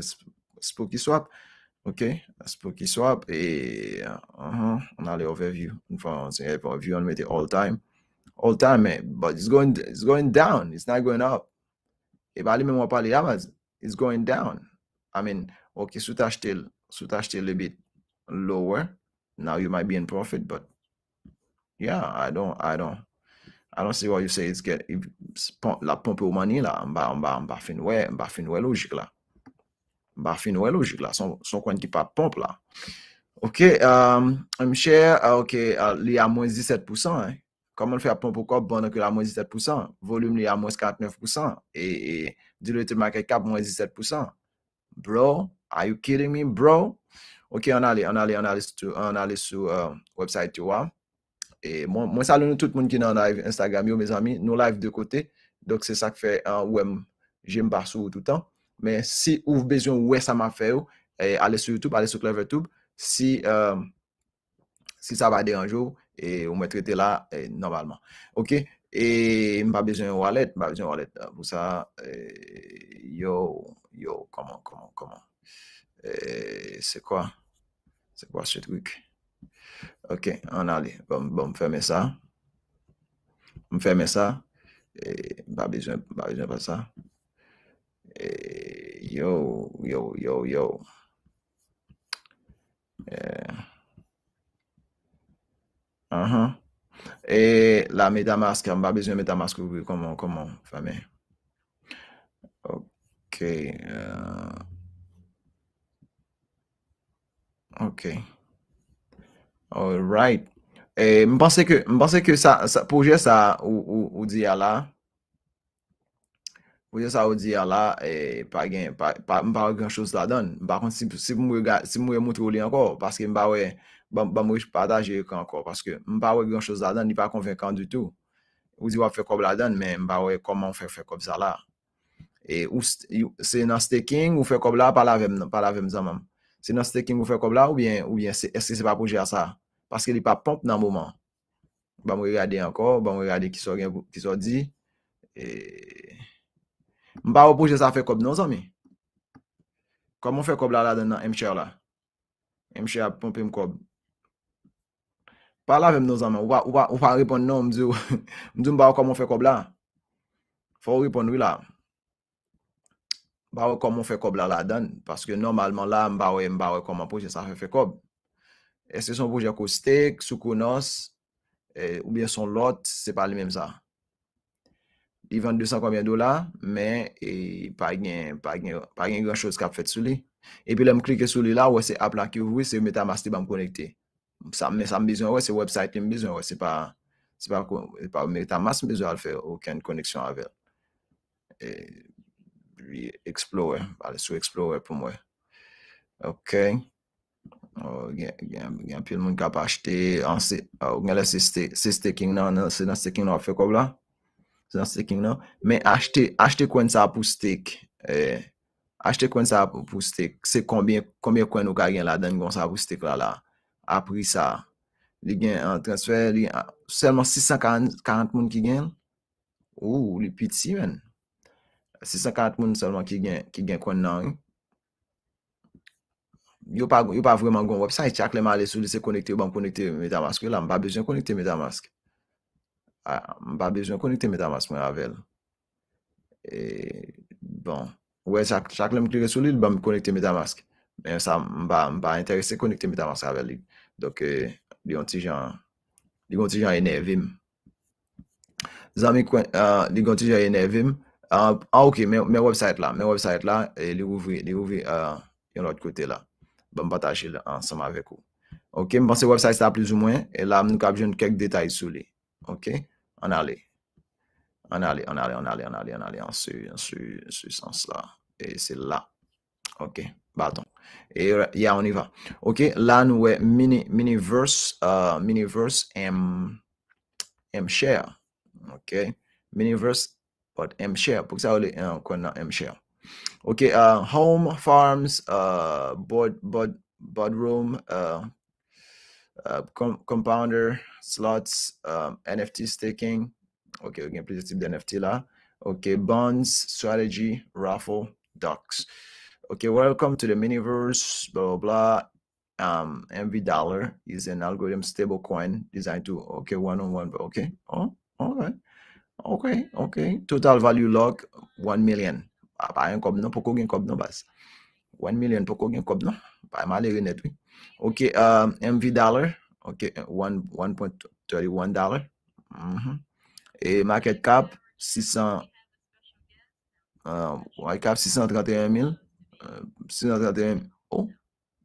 poki swap, Ok, spoky swap, e, anha, anha li overview, nifan, se, e, overview an meti all time, all time, e, but it's going, it's going down, it's not going up, e, bali men wap ali yama, it's going down, I mean, ok, suta shtel, suta shtel li bit lower, now you might be in profit, but, yeah, I don't, I don't, I don't see what you say, it's get, la pompe ou mani la, mba, mba, mba fin we, mba fin we lojik la. Bah, fin ouais, logique là, son, son coin qui pas pompe là. Ok, euh, cher, ah, ok, ah, il y a moins 17%. Hein. Comment le faire pompe au corps, bon, que la moins 17%, volume il y a moins 49%, et, et dit le market cap moins 17%. Bro, are you kidding me, bro? Ok, on allait, on allait, on allait sur, on allait sur uh, website, tu vois. Et moi, moi salut tout le monde qui est en live Instagram, mes amis, nos live de côté. Donc, c'est ça que fait un euh, web, j'aime pas tout le temps. Mais si vous avez besoin de ça m'a fait, eh, allez sur YouTube, allez sur CleverTube. Si, euh, si ça va jour, eh, vous me traitez là eh, normalement. OK? Et je n'ai pas besoin de wallet. Je n'ai pas besoin de wallet. Euh, pour ça, yo, yo, comment, comment, comment? C'est quoi? C'est quoi ce truc? OK, on allez. Bon, bon, fermer ça. On ferme ça. Et pas besoin, pas besoin de ça. yo, yo, yo, yo, e, eh. aha, uh-huh. e, la metamask, an ba bezwen metamask, koube, koman, koman, fame, ok, uh, ok, alright, e, mpense ke, mpense ke, sa, sa, pouje sa, ou, ou, ou diya la, Ouye sa ou di ala, m e, pa wè gen chos la don. Bakon, si m wè moutrou li anko, paske m pa wè, m pa wè gen chos la don, ni pa konvenkan du tout. Ou di wè fè kob la don, men m pa wè koman fè kob sa la. E ou, se nan steking, ou fè kob la, pa la vèm zanman. Se nan steking, ou fè kob la, ou bien, eske se pa pouje a sa? Paske li pa pomp nan mouman. M pa wè gade anko, m pa wè gade ki so di, e... Mba ou pouje sa fe kob nou zami? Koman fe kob la la dan nan mche la? Mche a pompe mkob? Pala ve m nou zami, ouwa ripon nou mdou? Mdou mba ou koman fe kob la? Fwa ou ripon nou la? Mba ou koman fe kob la la dan? Paske normalman la mba ou e mba ou e koman pouje sa fe fe kob. Ese son pouje akostek, sou konos, eh, oubyen son lot, se pa li menm sa. I ven 250 dolar, men pa gen yon chouz kap fet sou li. E pi lem klike sou li la, wè se aplak yon, wè se Metamask ti ban konekte. Sa mè sa mbizyon wè, se wèbsite mbizyon wè, se pa Metamask mbizyon al fè, wè ken koneksyon avè. Explore, al sou explore pou mwen. Ok, gen pi l moun kap achete, an se, an se steking nan, an se steking nan fè kob la. se nan steking nan, men achte kon sa pou stek, eh, achte kon sa pou stek, se konbyen kon nou ka gen la, den kon sa pou stek la la, apri sa, li gen an transfer, selman 640 moun ki gen, ou, li pit si men, 640 moun selman ki gen kon nan, yo pa vreman gon wap, sa yi chakleman le sou, li se konekte, yo ban konekte Metamask, yo la mba bezyon konekte Metamask, Ah, m ba bezwen konikte Metamask mwen avel. E bon. Ouwe, sakle m kliye sou li, l bame konikte Metamask. Men sa m ba interese konikte Metamask avel li. Dok e, li gonti jan, li gonti jan ene vim. Zan mi kon, li gonti jan ene vim. Ah, ok, men website la, men website la, e, li rouvi, li rouvi, yon lot kote la. Bame batache la, anseman veko. Ok, m banse website sa pliz ou mwen, e la m nou kapjoun kek detay sou li. Ok? en aller. En aller, en aller, en aller, en aller, en aller, en ce, sens-là. Et c'est là. OK, bâton. Et yeah, on y va. OK, là, nous mini, mini verse, uh, mini verse M, M share. OK, mini verse, but M share. Pour ça, hein, on est M share. OK, euh, home, farms, uh, board, board, room uh, uh, com compounder, slots, um, NFT staking. Okay, we can please tip the NFT là. Okay, bonds, strategy, raffle, docs. Okay, welcome to the miniverse, blah, blah, blah. Um, MV Dollar is an algorithm stable coin designed to, okay, one-on-one, but okay. Oh, all right. Okay, okay. Total value log, 1 million. Ba yon kob poko game kob bas. 1 million, poko game kob nan. Ba yon male renet, Ok, uh, MV dollar, ok, 1.31 dollar. Mm-hmm. Et market cap, 600, uh, market cap, 631 mil. 631, oh,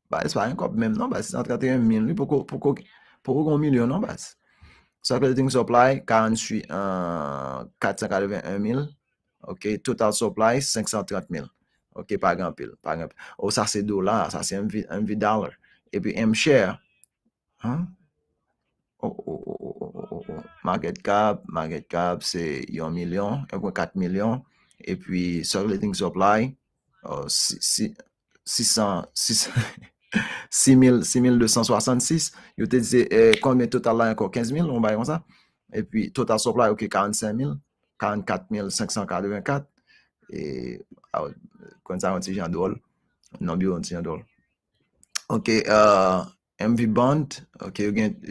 ba, se pa yon kop, men, non, ba, 631 mil. Lui, poukou, poukou, poukou kon mil yon, non, ba? Circulating supply, 48, 491 mil. Ok, total supply, 530 mil. Ok, pa gran pil, pa gran pil. Oh, sa se dolar, sa se MV dollar. E pi M-Share, market cap, market cap se 1 milyon, 1,4 milyon. E pi circulating supply, 6266. [laughs] Yo te zi, konme eh, total la yon kon 15 mil, yon bayon sa. E pi total supply, ok, 45 mil, 44,544. E kon sa yon ti jan dool, non bi yon ti jan dool. Ok, euh, MVBond, ok,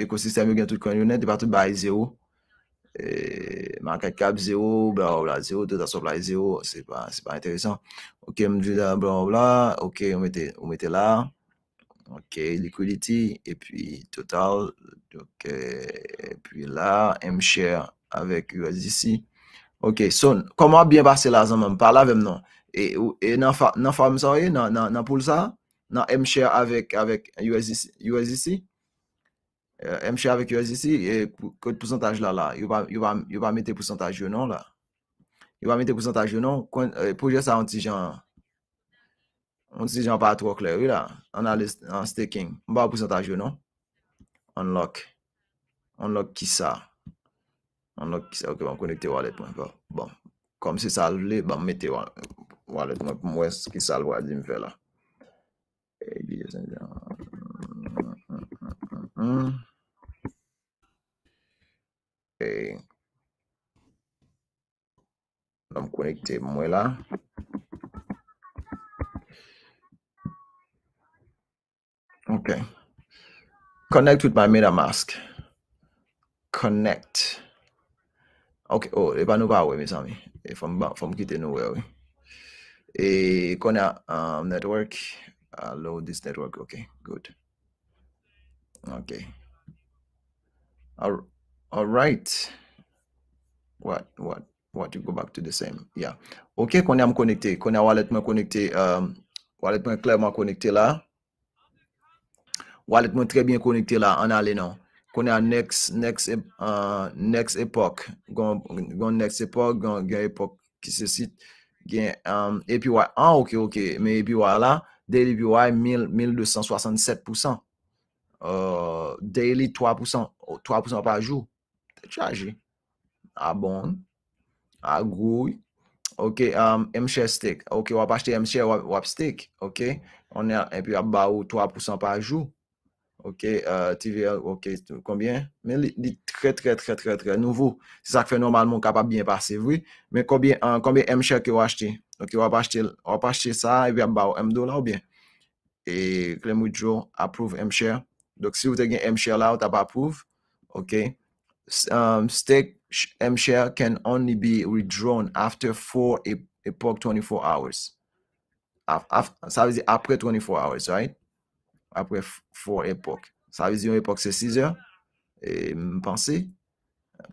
ekosisteme yon gen tout kon yon net, de partou bari 0, e, market cap 0, bla bla bla 0, de taso bla 0, se pa, se pa enteresan. Ok, MVBond bla bla bla, ok, yon mete la, ok, liquidity, e pi total, ok, e pi la, mshare avek yon azisi. Ok, son, komwa byen pase la zanman, pa la vemen non. nan, e nan fwa msanye, nan poul sa, nan M-Share avèk USEC euh, M-Share avèk USEC pou santaj la la yon va mette pou santaj yo nan la yon va mette pou santaj yo nan pou jè sa an ti jan an ti jan pat wak lè an alè an staking mba pou santaj yo nan unlock unlock kisa ok, ban konete wallet mwen bon, kom bon, se sal lè, ban mette wallet mwen, mwen skisal wadim fè la Okay. I'm connected Mwela. Okay. Connect with my MetaMask. Connect. Okay. Oh, if I know about me, Sammy. If I'm from Kitty, no way. Eh, A corner um, network. Uh, load this network okay good okay all, all right what what what you go back to the same yeah ok konye am konekte konye wallet mwen konekte um, wallet mwen klerman konekte la wallet mwen trebyen konekte la an ale nan konye an next next, uh, next epoch gon, gon next epoch gon, gen epoch ki se sit gen um, APY an ah, ok ok men APY la Daily BYU 1267%. Euh, daily 3% parjou. Tè chaje. Abon. Agou. Ok. MCH um, stick. Ok. Wap achete MCH wap stick. Ok. On api wap ba ou 3% parjou. OK, euh, TVL, OK, combien? Mais li très, très, très, très, très nouveau. C'est ça que fait normalement capable bien passer, oui. Mais combien, euh, combien M share que vous achetez? Donc, vous achetez, vous acheté ça et puis vous M dollar ou bien? Et Clem Joe approve M share. Donc, si vous avez M share là, vous n'avez pas approve. OK. Um, stake M share can only be withdrawn after 4 epoch 24 hours. ça veut dire après 24 hours, right? apre for epok. Sa vizyon epok se 6 or, e mpense,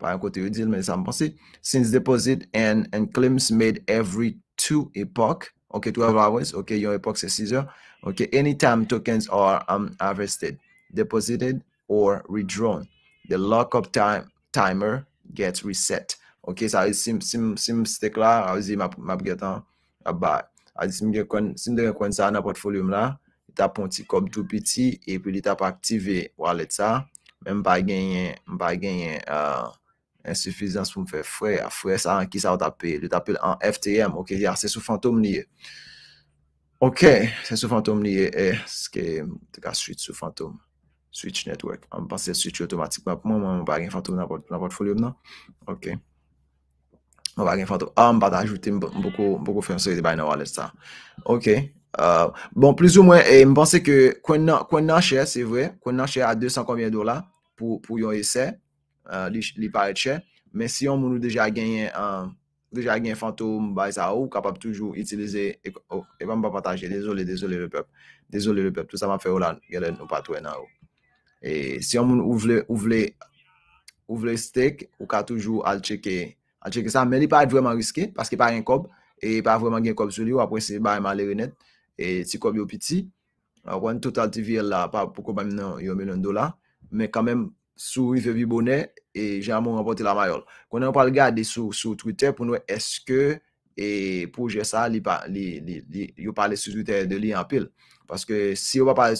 par an kote yo dil, men sa mpense, since deposit and, and claims made every 2 epochs, ok, 12 hours, ok, yon epok se 6 or, ok, anytime tokens are um, harvested, deposited, or redrawn, the lockup time, timer gets reset. Ok, sa yon sim, sim, sim stek la, a yon zi map, map getan, a bay. A di sim gen kon, sim gen kon sa nan portfolyo la, li tap pon ti kom tou biti, e pi li tap aktive walet sa, men mba genyen, mba genyen, a, ensufizans pou m fe fwe, a fwe sa an ki sa ou tap pe, li tap pe an FTM, ok, ya, se sou fantom li ye, ok, se sou fantom li ye, e, ske, teka, switch sou fantom, switch network, an mba se switch otomatik, mba genyen fantom nan potfolio mna, ok, an mba genyen fantom, an mba da ajoute mbo kou, mbo kou fwe mse, li bay nan walet sa, ok, Euh, bon, plis ou mwen, e mpense ke kwen nan chè, se vre, kwen nan chè a 200 konvien dola pou yon ese, euh, li pare chè, men si yon moun oh, ou deja genye fantoum bay sa ou, kapap toujou itilize, e pa mba pataje, desole, desole le pep, desole le pep, tout sa man fè ou lan, yon lè nou patwe nan ou. E si yon moun ou vle, ou vle, ou vle steak, ou ka toujou al cheke, al cheke sa, men li pare vreman riske, paske pa yon kob, e pa vreman gen kob sou li ou apwen se ba yon malere net, E ti kop yo piti. Wan total ti vir la pa pou ko pa minon yon milon do la. Men kanmen sou yon vi bonen. E jan moun apote la mayol. Konen wapal gade sou twitter pou nou eske. E pou jesa li yo pale sou twitter de li an pil. Paske si yo wapal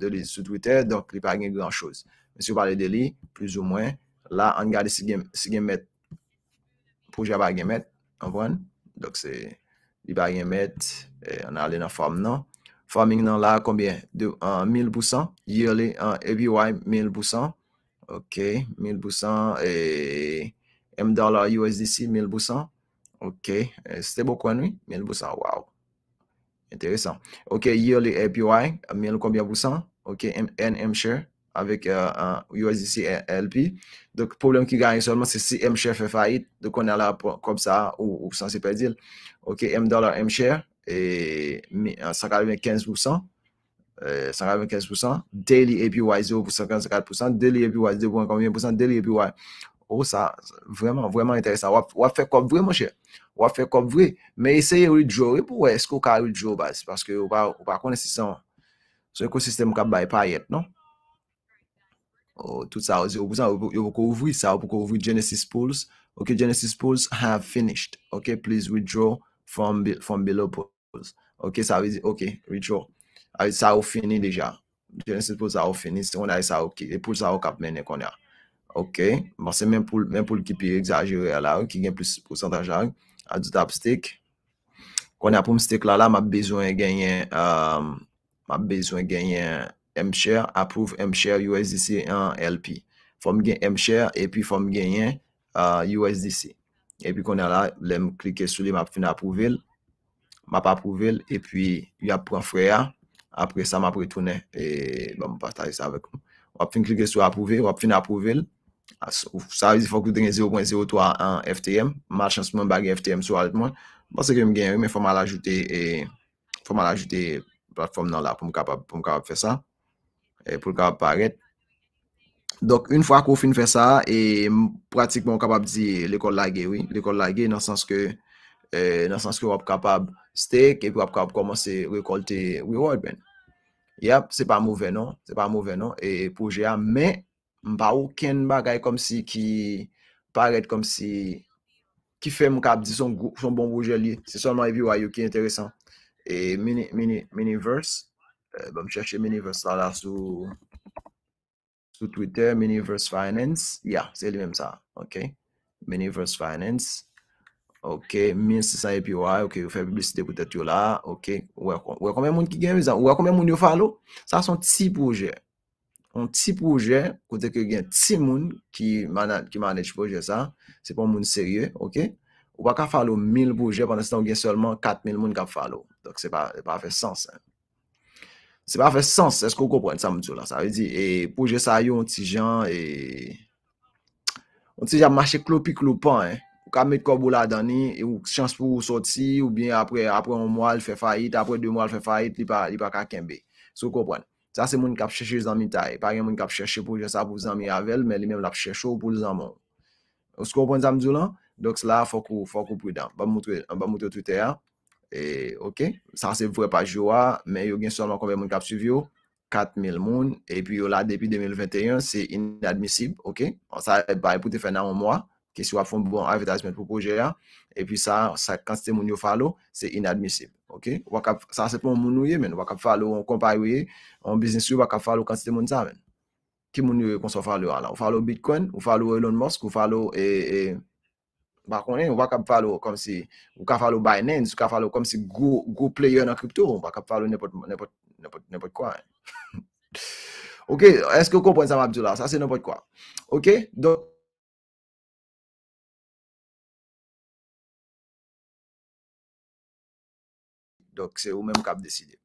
de li sou twitter. Donk li pale gen gran chouse. Si yo pale de li plus ou mwen. La an gade si gen met. Pou jesa pale gen met. Wan. Donk se li pale gen met. Donk se. on a allé dans farming Farming nan là, combien? De, uh, 1000%. Yearly ABY 1000%. OK, 1000%. Et M dollar USDC 1000%. OK, c'était beaucoup, oui? 1000%, wow. Intéressant. OK, yearly ABY, 1000 combien pourcent? OK, NM share avec USDC euh, USDC LP. Donc, le problème qui gagne seulement, c'est si M share fait faillite. Donc, on a là comme ça, ou, sans se perdre. OK, M dollar M share, et 195%, euh, 195%, euh, Daily API 0 Daily API 0 pour Daily APY. Oh, ça, vraiment, vraiment intéressant. On va faire comme vrai, mon cher. On va faire comme vrai. Mais essayez de jouer pour est-ce qu'on à jouer parce que on va, on va connaître son son écosystème qui va pas être, non? Oh, tout ça, 0%, vous pouvez ouvrir ça, vous pouvez ouvrir Genesis Pools. OK, Genesis Pools have finished. OK, please withdraw from, from below Ok, sa vize, ok, ritual, sa ou fini deja, jene se pou sa ou fini, se wana e sa ou ki, e pou sa ou kap mene kon ya, ok, mase men pou l ki pi exagere la, ki gen plus % ajag, adu tap stik, kon ya pou m stik la la, ma bezwen genyen, ma bezwen genyen mshare, approve mshare usdc en LP, fom genyen mshare, e pi fom genyen euh, usdc, e pi kon ya la, lem klike su li, ma pou fina approve el, m ap aprouvel, e pwi y ap pran freya, apre sa m ap pritounen, e m patay sa vek. Wap fin klike sou ap prouvel, wap fin ap prouvel, sa y fokou dene 0.031 FTM, ma chans m bagi FTM sou alt mwen, m se kem gen, y men fòm al ajite fòm al ajite platform nan la pou m kapab fè sa, pou m kapab paret. Dok, yn fwa kou fin fè sa, e pratikman w kapab di l'ekol la ge, l'ekol la ge nan sans ke nan sanske wap kapab stake, ep wap kapab komanse rekolte reward men. Yep, se pa mouve non, se pa mouve non, e pouje a men, mpa ou ken bagay kom si ki paret kom si ki fe mkap di son bon bouje li. Se son mwen evi wanyou ki entere san. E mini verse, bèm chèche mini verse la la sou sou twitter, mini verse finance, ya, se li mèm sa, ok, mini verse finance, Ok, 1,600 EPI, ok, yo fè publicite pou tè tè yo la, ok, wè kon mè moun ki gen bizan, wè kon mè moun yo fà lo, sa son ti pouje. Pon ti pouje, kote ke gen ti moun ki manèj pouje sa, se pon moun serye, ok, wè ka fà lo 1,000 pouje, pandan se ton gen seulement 4,000 moun ka fà lo. Dok se pa fè sens, se pa fè sens, esko kòpren sa moun tè yo la, sa vè di, pouje sa yo, on ti jan, on ti jan mache klopi klopan, eh. Kab met kob ou la dani, ou chans pou ou soti, ou bien apre apre 1 mwal fè fayit, apre 2 mwal fè fayit, li pa kakenbe. Sou kou pon, sa se moun kap chèche zanmi tay, e. pa gen moun kap chèche pou jè sa pou zanmi avel, men li mèm la chèche ou pou zanmon. Sou kou pon zanmi zou lan, doks la fokou, fokou pridam. An ba moutou Twitter, e ok, sa se vwè pa jwa, men yo gen sonman kou ven moun kap suvyo, 4000 moun, e pi yo la depi 2021, se inadmisib, ok, bon, sa e bay e pouti fè nan moun mwa, Kè si wap fon bon avitazmen pou pouje ya. E pi sa, sa kantite moun yo falo, se inadmisible. Ok? Sa sepon moun nou ye men. Waka p falo, wakon pa yoye. An bisinsu waka p falo kantite moun sa men. Ki moun yo yo konson falo ala? Wakon falo Bitcoin, wakon falo Elon Musk, wakon e, e, falo... Waka p falo comme si... Waka falo Binance, waka falo comme si GoPlay yo nan kripto. Waka p falo nepot... Nepot... Nepot kwa. [laughs] Ok, eske konpon sa mabdou la? Sa se nepot kwa. Ok? Don... Dok, se ou men m kap deside.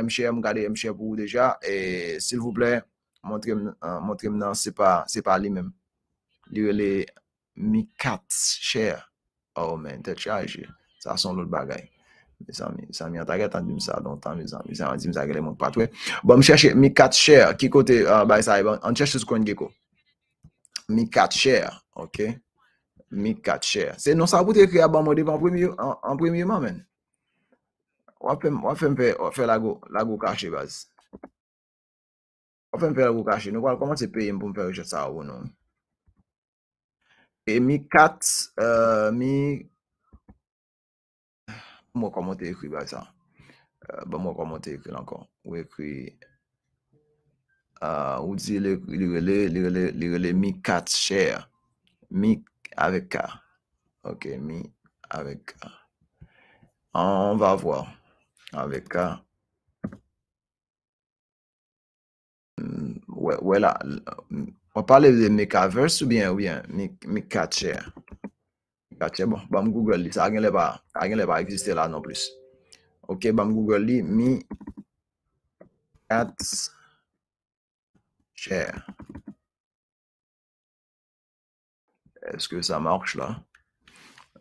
M chè, m gade m chè pou ou deja. E, s'il vous plè, montre euh, m nan, se pa li men. Liwele, mi kat chè. Oh men, tel chè aje. Sa son loul bagay. San mi atagè tan dim sa don tan, san mi atagè nan patwe. Bon, mi chèche, mi kat chè. Ki kote, euh, bay sa, e, bon, an chèche se konjè ko. Mi kat chè, oké. Mi kat chè. Se nou sa wote ekri a ban mwede an premiyman men. Wafen mpe, wafen mpe, wafen mpe lago kache baz. Wafen mpe lago kache. Nou wale koman se pey mpou mpe rejè sa woun. E mi kat euh, mi mwè komote ekri baz sa. Euh, mwè komote ekri lankon. Wè ekri euh, ou di li wè le mi kat chè. Mi kat avèk a. Ok, mi avèk a. An va vò. Avèk a. Wè la. Wan pale de mi ka verse ou bien ou bien. Mi ka chair. Mi ka chair. Bon, bam bon, Google li. Sa agen le pa agen le pa eksiste la nan plus. Ok, bam bon, Google li. Mi at chair. Eske sa mawch la.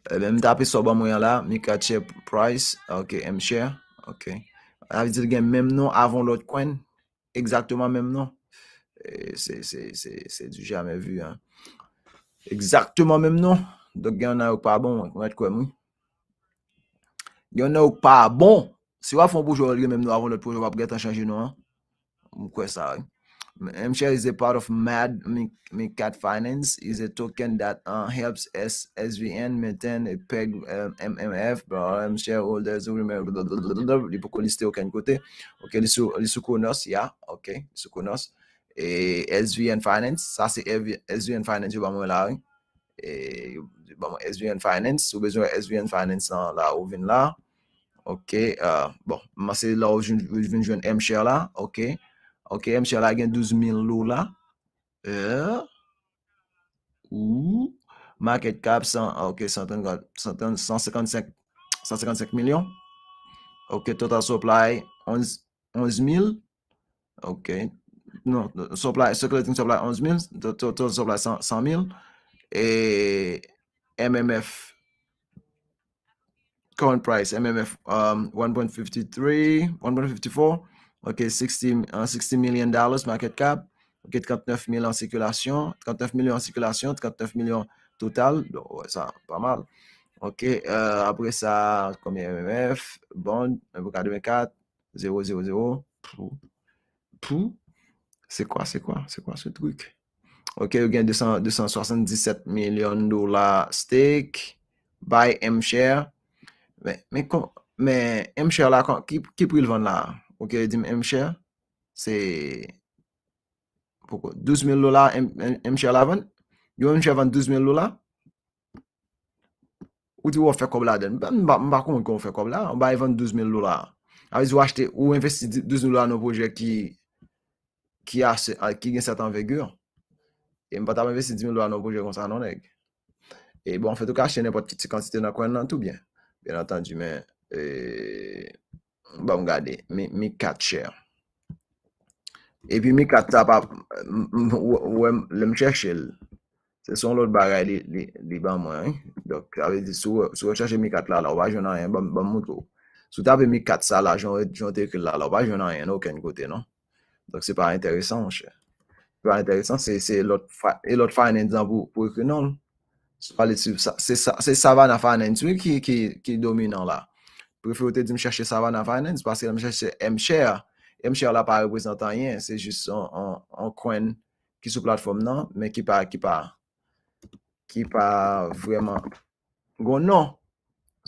Ebe eh mda api soba mwen la. Mi kache price. Ok. M share. Ok. Avi dir gen menm nou avon lot kwen. Eksaktman menm nou. E se se se se du jame vu. Eksaktman menm nou. Dok gen nan ouk pa bon. Mwen kwen mwen. Gen nan ouk pa bon. Si wafon boujou al gen menm nou avon lot poujou wap get a chanjou nou. Mwen kwen sa. M-Share is a part of Mad Micat Finance. It's a token that uh, helps SVN maintain a peg MMF. Um, M-Share holders remember. Li pou kon liste okan kote. Ok, li sou konos. Ya, ok. Li sou konos. Et SVN Finance. Sa se SVN Finance yon ba mwen la. Et SVN Finance. Ou bezon SVN Finance la. Ou ven la. Ok. Uh, bon, mase la ou jwen M-Share la. Ok. Ok, M. la 12 12.000 lou la. ou, market cap 100, ah, ok, 130, 155, 155 millions. Ok, total supply 11.000. 000. ok, non, supply, circulating supply 11.000, total supply 100.000. 000 et MMF, current price, MMF um, 1.53, 1.54. OK, 60, 60 million dollars market cap. OK, 39 million en circulation. 39 millions en circulation, 39 millions total. Donc, ça, pas mal. OK, euh, après ça, combien MMF? Bond, 24, 000. 0, C'est quoi, c'est quoi, c'est quoi ce truc? OK, il y 277 millions de dollars stake. Buy M-Share. Mais, M-Share là, qui, qui peut le vendre là? Ou kè yon dim M-Share. Se. Poko. 12 000 lola M-Share la ven. Yon M-Share ven 12 000 lola. Ou ti wou fè kob la den. M bakon kon fè kob la. M ba yon ven 12 000 lola. A vez wou achete. Ou investi 12 000 lola nou proje ki. Ki a se. Ki gen setan vegur. E m pata m investi 12 000 lola nou proje konsan non ek. E bon. Fè tou ka chenye pot ki ti kantite nan kwen nan tout bien. Bien atanji men. Eee. Ba m gade, mi kat chè. E pi mi kat sa pa, wèm, lèm chè chè lè. Se son lòt bagay li, li ba m wè. Dok, avè di sou, sou chè chè mi kat la, la wajon an yè, ba m moutou. Sou tabè mi kat sa la, joun te kè la, la wajon an yè, nou ken kote, non? Dok se pa interésan, chè. Se pa interésan, se se lòt fè, e lòt fè an en zan pou, pou kè non. Se sa vè nan fè an en, sou yè ki, ki, ki domine an la. Prefere te di m cherche non? Savana Finance. Paske la m cherche M-Share. M-Share la pa reprezentan yen. Se jist an kwen ki sou platform nan. Men ki pa, ki pa, ki pa vreman. Gon nan.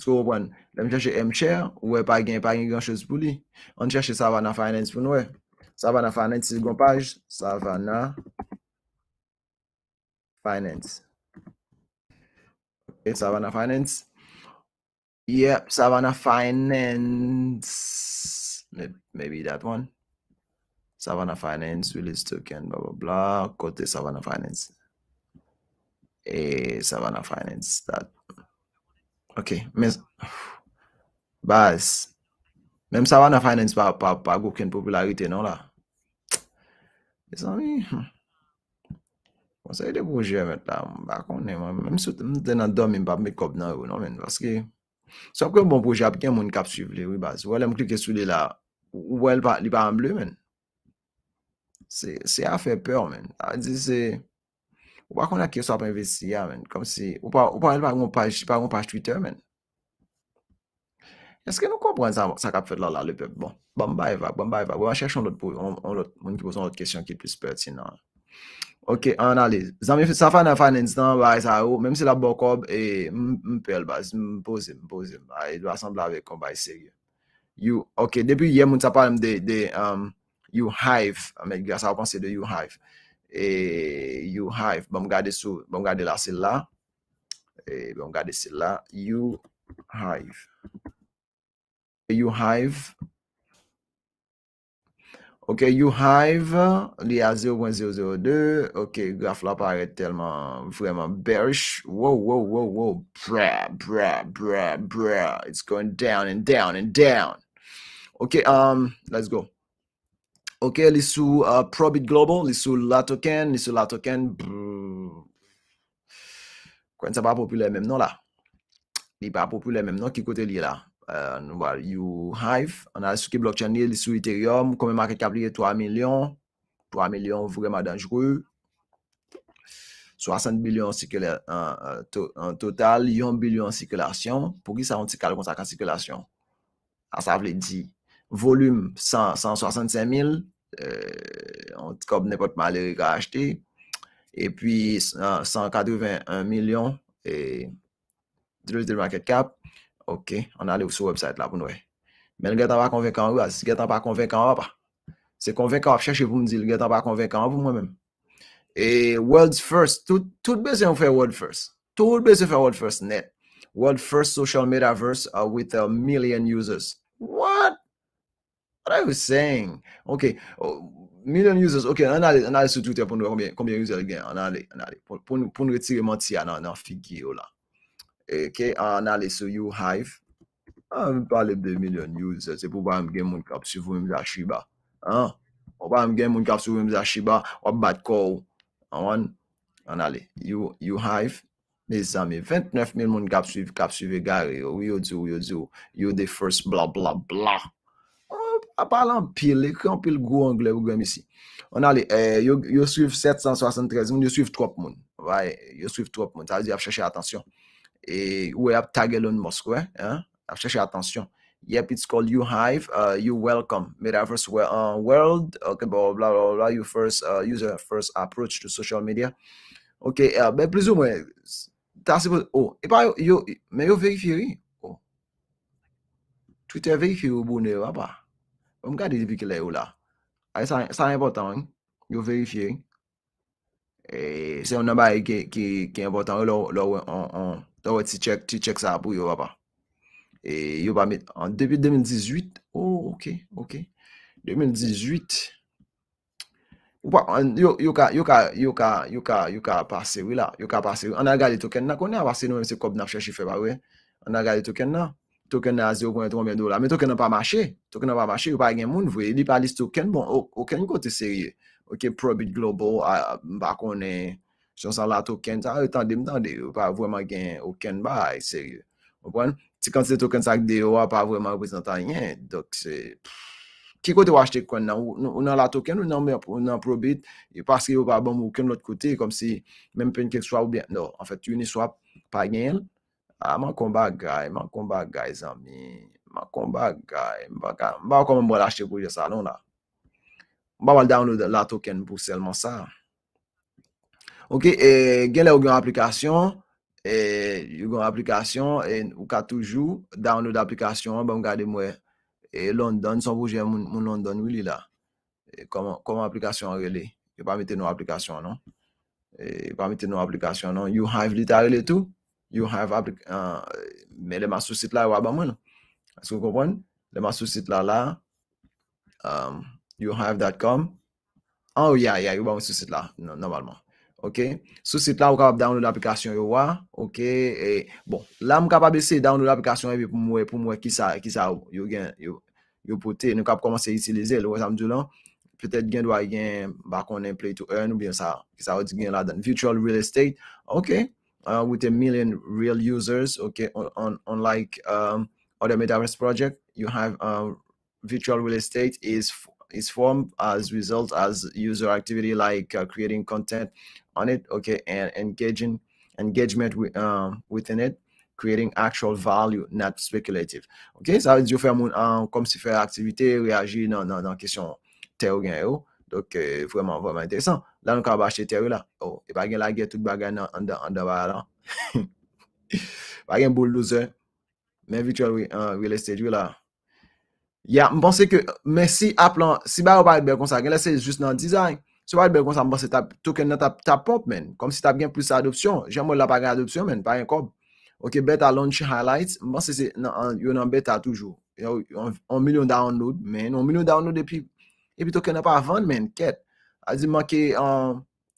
Se kwen, la m cherche M-Share. Ou e pa gen, pa gen gen chos pou li. An chershe Savana Finance pou nou e. Savana Finance si goun paj. Savana Finance. E Savana Finance. Yep, Savannah Finance, maybe that one, Savannah Finance, Willis Token, bla bla bla, kote Savannah Finance, ee, Savannah Finance, that, ok, mè, bas, mèm Savannah Finance pa, pa, pa, goken popularite nou la, Sopke bon proje ap gen moun kap suive li wibaz, wole m klik eswile la, wole li pa amble men. Se a fe pe or men, a dizi se, wakon akye so ap investiya men, kom si, wapan el pa ak moun page twitter men. Eske nou kompwen sa kap fed la la le pep bon, bamba eva, bamba eva, wapan chèchon lout pou, moun ki poson lout kèsyon ki plus pertinan. Ok, analiz. Zami, safan afan enz nan waj sa ou, menm se la bokob, e, mpel bas, mpozim, mpozim, a, edwa san bla wek kon bay e, se. Ok, debi ye moun tapal mde, de, yu haif, amek, yasa wakansi de yu haif. Yu haif, bèm gade sou, bèm gade la se la, e, bèm gade se la, yu haif. E, yu haif, bèm gade la, Ok, you have, li a 0.002, ok, graf la paret telman, vreman bearish, wow, wow, wow, wow, bra, bra, bra, bra, it's going down and down and down. Ok, um, let's go. Ok, li sou uh, Probit Global, li sou la token, li sou la token, kwen sa pa popule menm non la, li pa popule menm non ki kote li la. Euh, nou val, yon haif. An al sou ki blok chanye li sou Ethereum. Kome market cap liye 3 milyon. 3 milyon vreman danjrou. 60 milyon en total. 1 milyon en sikilasyon. Pou ki sa yon ti kal kon sa kansikilasyon? Asa vle di. Volume, 165 mil. Euh, on ti kob nepot mal liye ga achte. E pi 181 milyon. E 3 milyon market cap. Ok, an ale ou sou website la pou nou e. Men gen tan pa konvekan ou, as gen tan pa konvekan ou pa. Se konvekan ou, chèche pou moun zil, gen tan pa konvekan ou pou moun mèm. E World's First, tout bè se yon fè World's First. Tout bè se fè World's First net. World's First Social Metaverse uh, with a million users. What? What are you saying? Ok, oh, million users. Ok, an ale sou Twitter pou nou e, konbyen user gen an ale. Pou nou retire mati ya nan figye ou la. Eke, an ale, sou yu hive. An, mi pale de milyon yu ze, se pou ba yon gen moun kap suvi mza shiba. An, ou ba yon gen moun kap suvi mza shiba, ou bat kou. An wan, an ale, yu hive. Me zami, ventnef mil moun kap suvi, kap suvi gare. Ou yon zi, ou yon zi, ou yon de first bla bla bla. An, a pale an pile, ki an pile gwo angle, ou gwe misi. An ale, yon suvi 773 moun, yon suvi 3 moun. Vai, yon suvi 3 moun, ta li di ap chashe atasyon. E we ap tag elon moskwe. Eh? Ap chèche atansyon. Yep, it's called YouHive. Uh, you welcome. Meta first uh, world. Ok, bla bla bla. You first uh, user. First approach to social media. Ok, eh, ben plizou mwen. Tansi mwen. Oh, e pa yo. Yo, men yo veyfiri. Oh. Twitter veyfiri ou bonè. Waba. Om gade di vikile ou la. A, sa an important. Yo veyfiri. E, se yon naba ki important. Yo la wè. On, on, on. Ah yo wè ti chek sa apou yo wè pa e yo wè mi an debi 2018 o ok ok 2018 yo ka yo ka pase wè la yo ka pase wè la an agade token na konè avase nou wè mse kop na fèche fè ba wè an agade token na token na az yo kwenye 3000 dola men token nan pa mache token nan pa mache yo pa gen moun vwe li pa list token bon o ken yon kote seri ok profit global ah, bakonè S yo sa la token sa, e tan dim tan de, ou pa vwema gen oken ba, e serye. Mwen pon, ti kanse token sa ak de, ou pa vwema vwema tan gen. Dok se, kiko te wache kon nan, ou nan la token, ou nan probit, e paske ou pa bon mwen oken lout kote, kom si men pen kek swa ou bien. No, an fèt, yon ni swa pa gen, a man kon bagay, man kon bagay zami. Man kon bagay, man kon bagay. Mwen pa wakon mwen wale achete kouye sa loun la. Mwen pa wale download la token pou selman sa, a. Ok, e, gen lè ou gen aplikasyon, e, yon gen aplikasyon, e, ou ka toujou, download aplikasyon, bèm gade mwen, e, London, san pou jè moun London wili la, e, koman aplikasyon an gelè, yon pa metè nou aplikasyon, non? E, yon pa metè nou aplikasyon, non? You have literal etou, you have aplikasyon, mè lè ma sou sit la, wè wè bè mwen, as kou kompon? Lè ma sou sit la la, um, youhave.com, oh, yeah, yeah, yon bèm sou sit la, normalman, Ok, sou sit la ou kapab download aplikasyon yo wa, ok, e, bon, la mou kapab ese download aplikasyon epi pou mwen, pou mwen ki sa, ki sa you, yo gen, yo, yo pote, nou kapab komanse itilize, lou wè samdou lan, petèt gen dwa gen, bakon en play to earn, ou bien sa, ki sa ou di gen la dan, virtual real estate, ok, uh, with a million real users, ok, on, on, on like um, other metaverse project, you have uh, virtual real estate is is formed as result as user activity like uh, creating content On it, ok, and engaging, engagement wi, um, within it, creating actual value, not speculative. Ok, sa um, yo fè moun an, kom si fè aktivite, reagi nan, nan, nan, kisyon teyo gen yo. Dok, fèman, fèman, fèman, tèsan. Lan, an ka abache teyo yo la. Oh, e bagen la, ge, tout bagen an, an, an, an, an, an, an. Bagen bou louse. Men vituel, wè, an, wè leste diyo la. Ya, mpense ke, men si ap lan, si ba ou pa et be kon sa, gen la se, jist nan dizayn. Se wad be kon sa mba se ta token nan ta pop men, kom si ta gen plus sa adopsyon, jan mwen la pa gen adopsyon men, pa gen kob. Ok, beta launch highlights, mba se se, yo nan beta toujou. 1 milyon download men, 1 milyon download epi, epi token nan pa avan men, ket, a zi manke,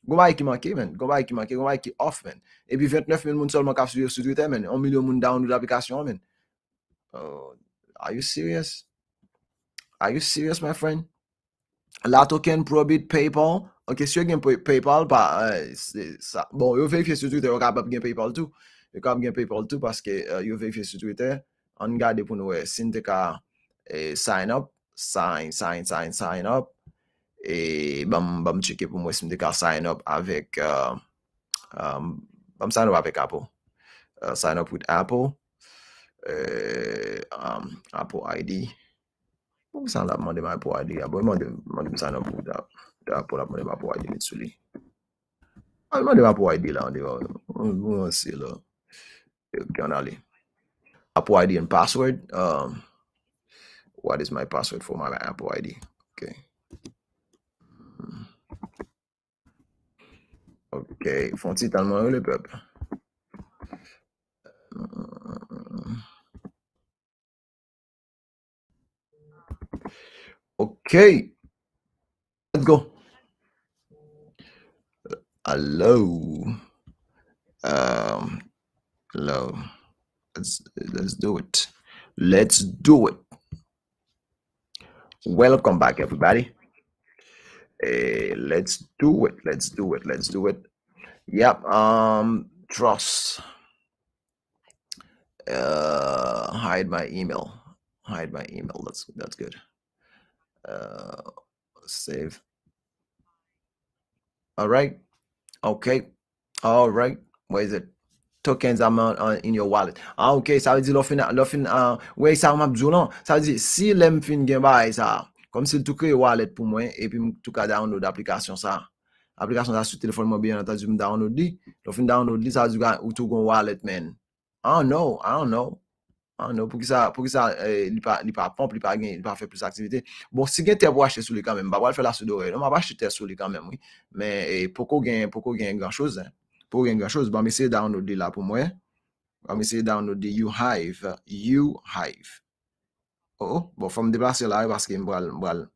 goma e ki manke men, goma e ki manke, goma e ki off men, epi 29 mil moun sol man kap su Twitter men, 1 milyon moun download aplikasyon men. Oh, are you serious? Are you serious my friend? La token probit Paypal. Ok, se yo gen Paypal, pa... Eh, bon, yo vey fye su Twitter, yo kapap gen Paypal tou. Yo kapap gen Paypal tou, paske eh, yo vey fye su Twitter. An gade pou nou wey, eh, Sinteka, sign up. Sign, sign, sign, sign up. E, bam chike pou mwen Sinteka sign up avik... Um, bam sign up api kapo. Sign up with Apple. Um, Apple ID. Mwen san la mwen de mwen apwa id ya, bwen mwen de mwen de mwen san la mwen de mwen de mwen apwa id mitsou li. Mwen de mwen apwa id la mwen de mwen. Mwen mwen se lo. Yo, genali. Apwa id and password. Um, what is my password for mwen mwen apwa id? Ok. Ok. Fonsi tan mwen ou le pep. Ok. Okay. Let's go. Uh, hello. Um, hello. Let's let's do it. Let's do it. Welcome back, everybody. Hey, uh, let's do it. Let's do it. Let's do it. Yep. Um, trust. Uh, hide my email. Hide my email. That's that's good. Uh, save. All right. Okay. All right. Where is it? tokens amount in your wallet. Ah, ok, So I di lo fin, Where fin, uh, wey sa w map djou lan, sa ve si lem fin gen ba e sa, si l wallet pou mwen, epi m tou ka download aplikasyon sa. Aplikasyon sa sou telefon mwen biyan, ata di download li, lo download li, sa ve di ou gon wallet man. I don't know, I don't know. An ah, nou, pou ki sa, pou ki sa, euh, li pa, li pa pomp, li pa gen, li pa fe plus aktivite. Bon, si gen tep wache sou li kan men, ba wale fe la sou do re, non, an nou, ma wache tep sou li kan men, oui. Men, e, pou ko gen, pou ko gen gen chouse, en. Pou gen gen chouse, ban mi seye da an nou de la pou mwen. Ban mi seye da an nou de you have, you have. Oh, oh, bon, fèm de plase la, parce ki m wale, m wale,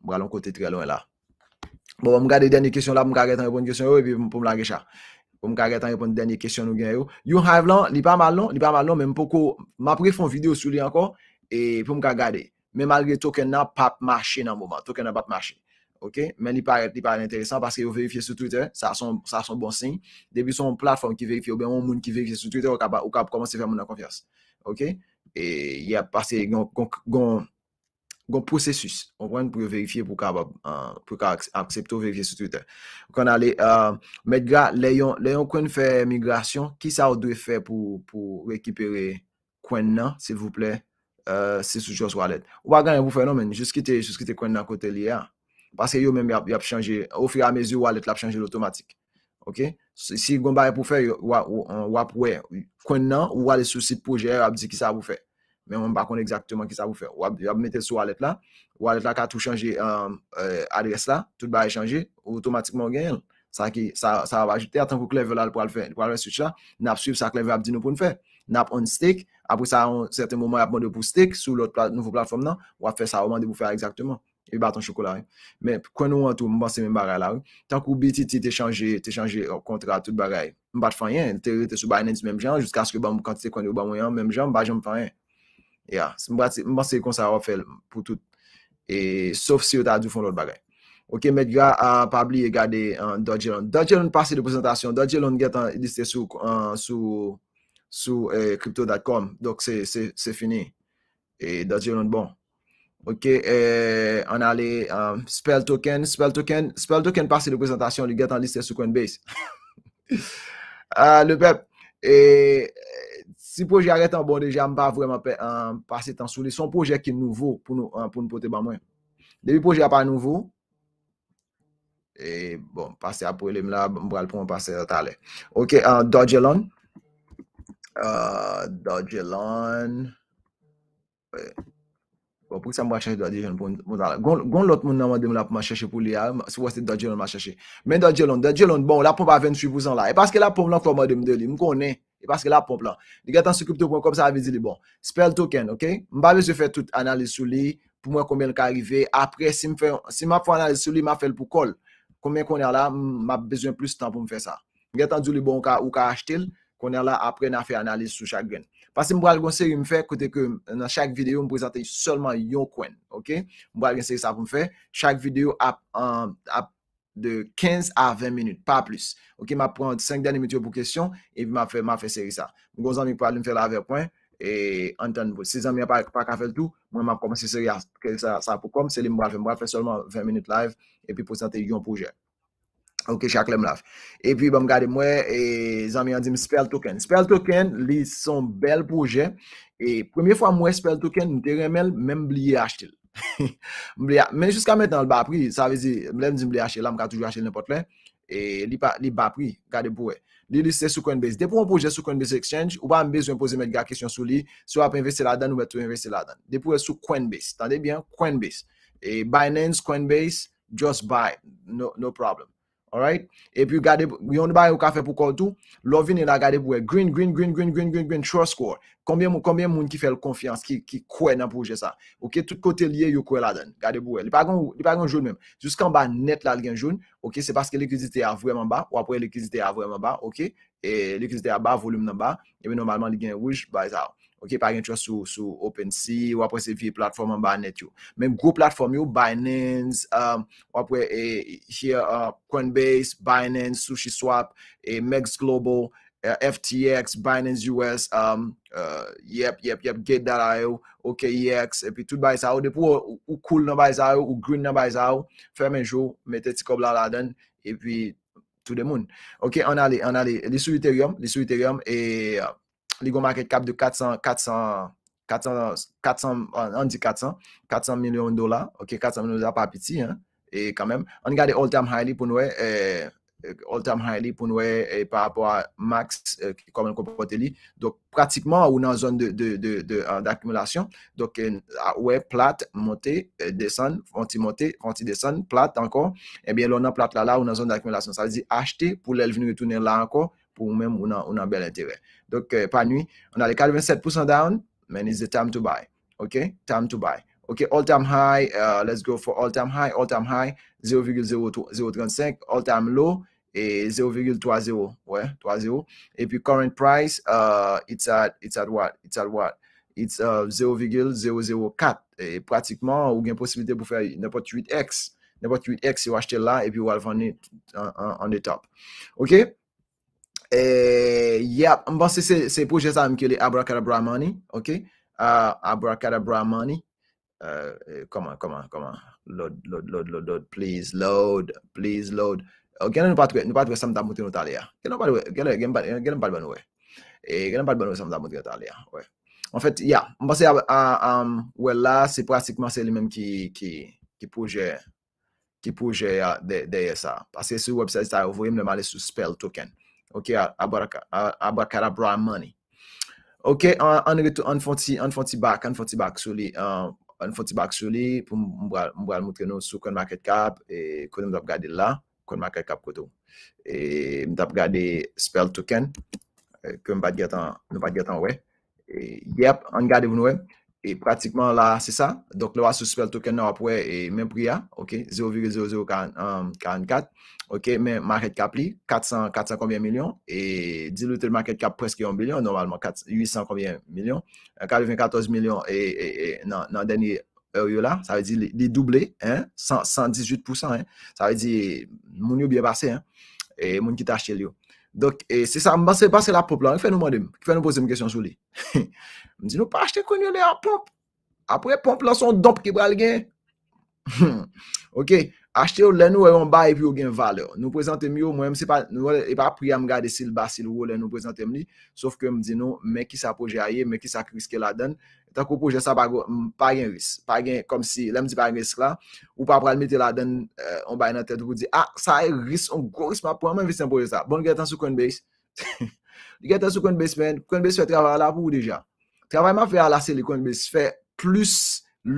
m wale an kote tre lon la. Bon, bon m gade denne kisyon la, m gade ten repon kisyon yo, epi pou m la gecha. pour me a répondre à dernière question, nous yo yo Hive là, il pas mal non il pas mal long, même pourquoi Ma pris une vidéo sur lui encore, et pour me regarder. Mais malgré tout, token n'a pas marché dans le moment. Token n'a pas marché. OK? Mais il paraît, il paraît intéressant parce que vous vérifiez sur Twitter, ça son, ça son bon signe. Depuis son plateforme qui vérifie, ou bien un monde qui vérifie sur Twitter, ou capable commencer à faire mon confiance. OK? Et il y a passé, gon, processus on peut vérifier pour capable pour accepter vérifier sur Twitter quand aller mettre les Léon Léon qu'on fait migration qui ça doit faire pour récupérer récupérer coin s'il vous plaît c'est sur Josh Wallet ou va gagner pour faire non mais juste quitter juste quitter coin côté hier parce que eux même il a changé au fur et à mesure Wallet l'a changé l'automatique OK si gon bail pour faire ou ou ouais coin ou aller sur site projet a dit qui ça vous fait mais on ne pas exactement qui ça vous fait. vous mettez sur wallet là, wallet là tout changé, euh, euh, adresse là, tout va changer, automatiquement Ça, qui, ça, ça va ajouter tant que Clever là pour le faire, pour suivre ça a dit nous pour le faire. N'a on stick, après ça, à un certain moment, stick sur l'autre nouveau plateforme là, on va faire ça, vous de pour faire exactement. E baton chocolat hein. mais kwen la tout baray. Vous fanyen, te rete sou Binance menm jan, jiska vous avez kantite Ya, moi se qu'on sa wap tout. et sauf si on ta du fon lot bagay. Ok, met gars à pabli e gade an Dodgelon. Dodgelon pase de présentation Dodgelon get an liste sou, an, sou, e, crypto.com. donc c'est se, se fini. et Dodgelon bon. Ok, on e, an ale spell token. Spell token, spell token pase de présentation Li get en liste sou Coinbase. ah [laughs] le pep, e, Si proje yare tan bon deja, mba vreman pa pase tan souli. Son proje ki nouvo pou nou, pou nou pote ba mwen. Debi proje apan nouvo. E bon, pase apolim la, mbral pou mw pase ta le. Ok, Dodgelon. Dodgelon. Po, pou se mwa chache Dodgelon pou mwen zala. Gon lot moun nan wade mla pou mwa chache pou li a, si wase Dodgelon mwa chache. Men Dodgelon, Dodgelon, bon, la pou mwa ven fwi pou zan la. E paske la pou mla kwa wade mde li, mkonen. Et parce que la pompe là, les gars, sur crypto.com, ça veut dire bon, spell token, ok? M'a besoin faire toute analyse sur lui pour moi combien il arrivé. Après, si m'a si fait analyse sur lui, m'a faire pour call. Combien qu'on a là, m'a besoin plus de temps pour me faire ça. vais du le bon cas ou qu'a acheté qu'on a là après, on a fait analyse sur chaque grain. Parce que moi, le vous me fait côté que dans chaque vidéo, me présenter seulement yon coin, ok? Moi, le ça pour me faire. Chaque vidéo a de 15 a 20 minute, pa plus. Ok, ma pronte 5 dene metyo pou kesyon, epi ma fè, ma fè seri sa. Mwen kon zanmi pou alim fè la vè pwen, et anten, si zanmi a pa ka fè l'tou, mwen ma komensi seri sa pou kom, se li mwa fè mwa, fè solman 20 minute live, epi pou sante yon poujè. Ok, chaklem laf. Epi, bom gade mwen, et zanmi a zim Spell Token. Spell Token, li son bel poujè, et premiè fwa mwen Spell Token, mwen te remel, mwen blye achetil. Meni chous ka met nan l bapri, sa vezi, mlem di mble ache lam ka toujou ache l nepotle Li bapri, kade pou e, li liste sou Coinbase Depo an pouje sou Coinbase Exchange, ou ba an bezwen pose met gwa kisyon sou li Sou ap investe la dan ou bete ou investe la dan Depo e sou Coinbase, tande bien, Coinbase Binance, Coinbase, just buy, no problem Alright? puis puis gade, yon ba yo faire pour pou kontou, lò la gade green, green, green, green, green, green, green, trust score. combien de monde qui fait confiance, qui konfians, ki, ki projet ça, Ok, tout côté lié, yo kwe la den. Gade pou e. Li pa gon, li pa gon jaune même, jusqu'en bas net la gen jaune, ok, parce que à a vraiment bas, ou après est a vraiment bas, ok, et est a bas, volume nan bas, et normalement, normalman li rouge, ba e Ok, par gen chwa sou, OpenSea, ou après se vie platform an ba net yo. plateformes yo, Binance, um, wap uh, Coinbase, Binance, SushiSwap, e, Mex Global, uh, FTX, Binance US, um, uh, yep, yep, yep, Gate.io, OKEX, epi tout bay sa ou. Depi ou, ou cool nan bay sa ou, green nan bay sa ou, fermen jou, mette ti kob la la et epi tout le monde. Ok, on ale, on ale, les sou Ethereum, les sou Ethereum, et Uh, ligomarket market cap de 400, 400, 400, 400 on dit 400, 400 millions de dollars, ok, 400 millions de dollars pas petit, hein, et quand même, on regarde all time high pour nous, eh, eh all time high pour nous, eh, et par rapport à max, eh, comme comment on comporte donc pratiquement, on est en zone d'accumulation, de, de, de, donc, ah, ouais, plate, montée, descendre, anti monter, anti descendre, plate encore, eh bien, là, on a plate là, là, on est en zone d'accumulation, ça veut dire acheter pour l'elle venir retourner là encore, pour même on a, on a un bel intérêt. Donc, euh, pas nuit, on a les 87% down, mais it's the time to buy. OK? Time to buy. OK, all-time high, euh, let's go for all-time high, all-time high, 0,035, all-time low, et 0,30. Ouais, 3,0. Et puis, current price, uh, it's, at, it's at what? It's at what? It's 0,004. Euh, et pratiquement, ou avez possibilité pour faire n'importe 8x. N'importe 8x, si vous achetez là, et puis vous allez vendre en, en, top. OK? E, yap, m basi se pouje sa m ki li Abra Kadabra Money, ok? E, Abra Kadabra Money, e, koman, koman, koman, load, load, load, load, please load, please load. E, genan m patwe, genan m patwe sa m ta mouti nou tali ya. Genan m patwe, genan m patwe nou we. E, genan m patwe nou we sa m ta mouti nou tali ya, we. En fèt, yap, m basi a, am, um, we la, se prasikman se li menm ki, ki, ki pouje, ki pouje deye sa. Ase sou website sa, ou vwe m le male sou Spell Token. Ok, a bakara brou a money. Ok, ane gwe tou ane fwonsi bak, ane fwonsi bak sou li. Ane fwonsi bak sou li pou mbwa mbwa mwote nou sou kon market cap. E kouden mdap gade la kon market cap koutou. E mdap gade spell token. E, Koumen bat gata ane we. E yep, ane gade voun we. et pratiquement là, c'est ça. Donc, le suspect token après et même prix, hein. OK, 0,0044, OK, mais market cap 400, 400 combien millions et diluted market cap presque 1 billion, normalement 4, 800 combien millions, 94 euh, millions et, dans dernier là, ça veut dire les doublés, hein, 118%, hein. ça veut dire, mon bien passé, hein, et mon qui t'a acheté, Dok, e, se sa mba se pase la pop lan, ki fe nou mande m? Ki fe nou pose m kesyon sou li? [laughs] M di nou pa achete kon yo le a pop. Apre, pop lan son dop ki bral gen. [laughs] Ok, achete yo le nou e wè yon ba epi yo gen vale. Nou prezante m yo, mwen m se pa, nou wè, e pa priya m gade sil ba sil wò le nou prezante m li. Sof ke m di nou, meki sa poje a ye, meki sa kriske la dene. Ta kou pouje sa pa gen ris. Pa gen, kom si, lèm di pa gen ris la. Ou pa pralmite la den, eh, on bay nan tèdou pou di, a, ah, sa e ris, on gò ris ma pou, an men vis en pouje sa. Bon, gen tan sou konbes. [laughs] Gen tan sou konbes men, konbes fè travè la pou deja. Travè man fè alase li konbes, fè plus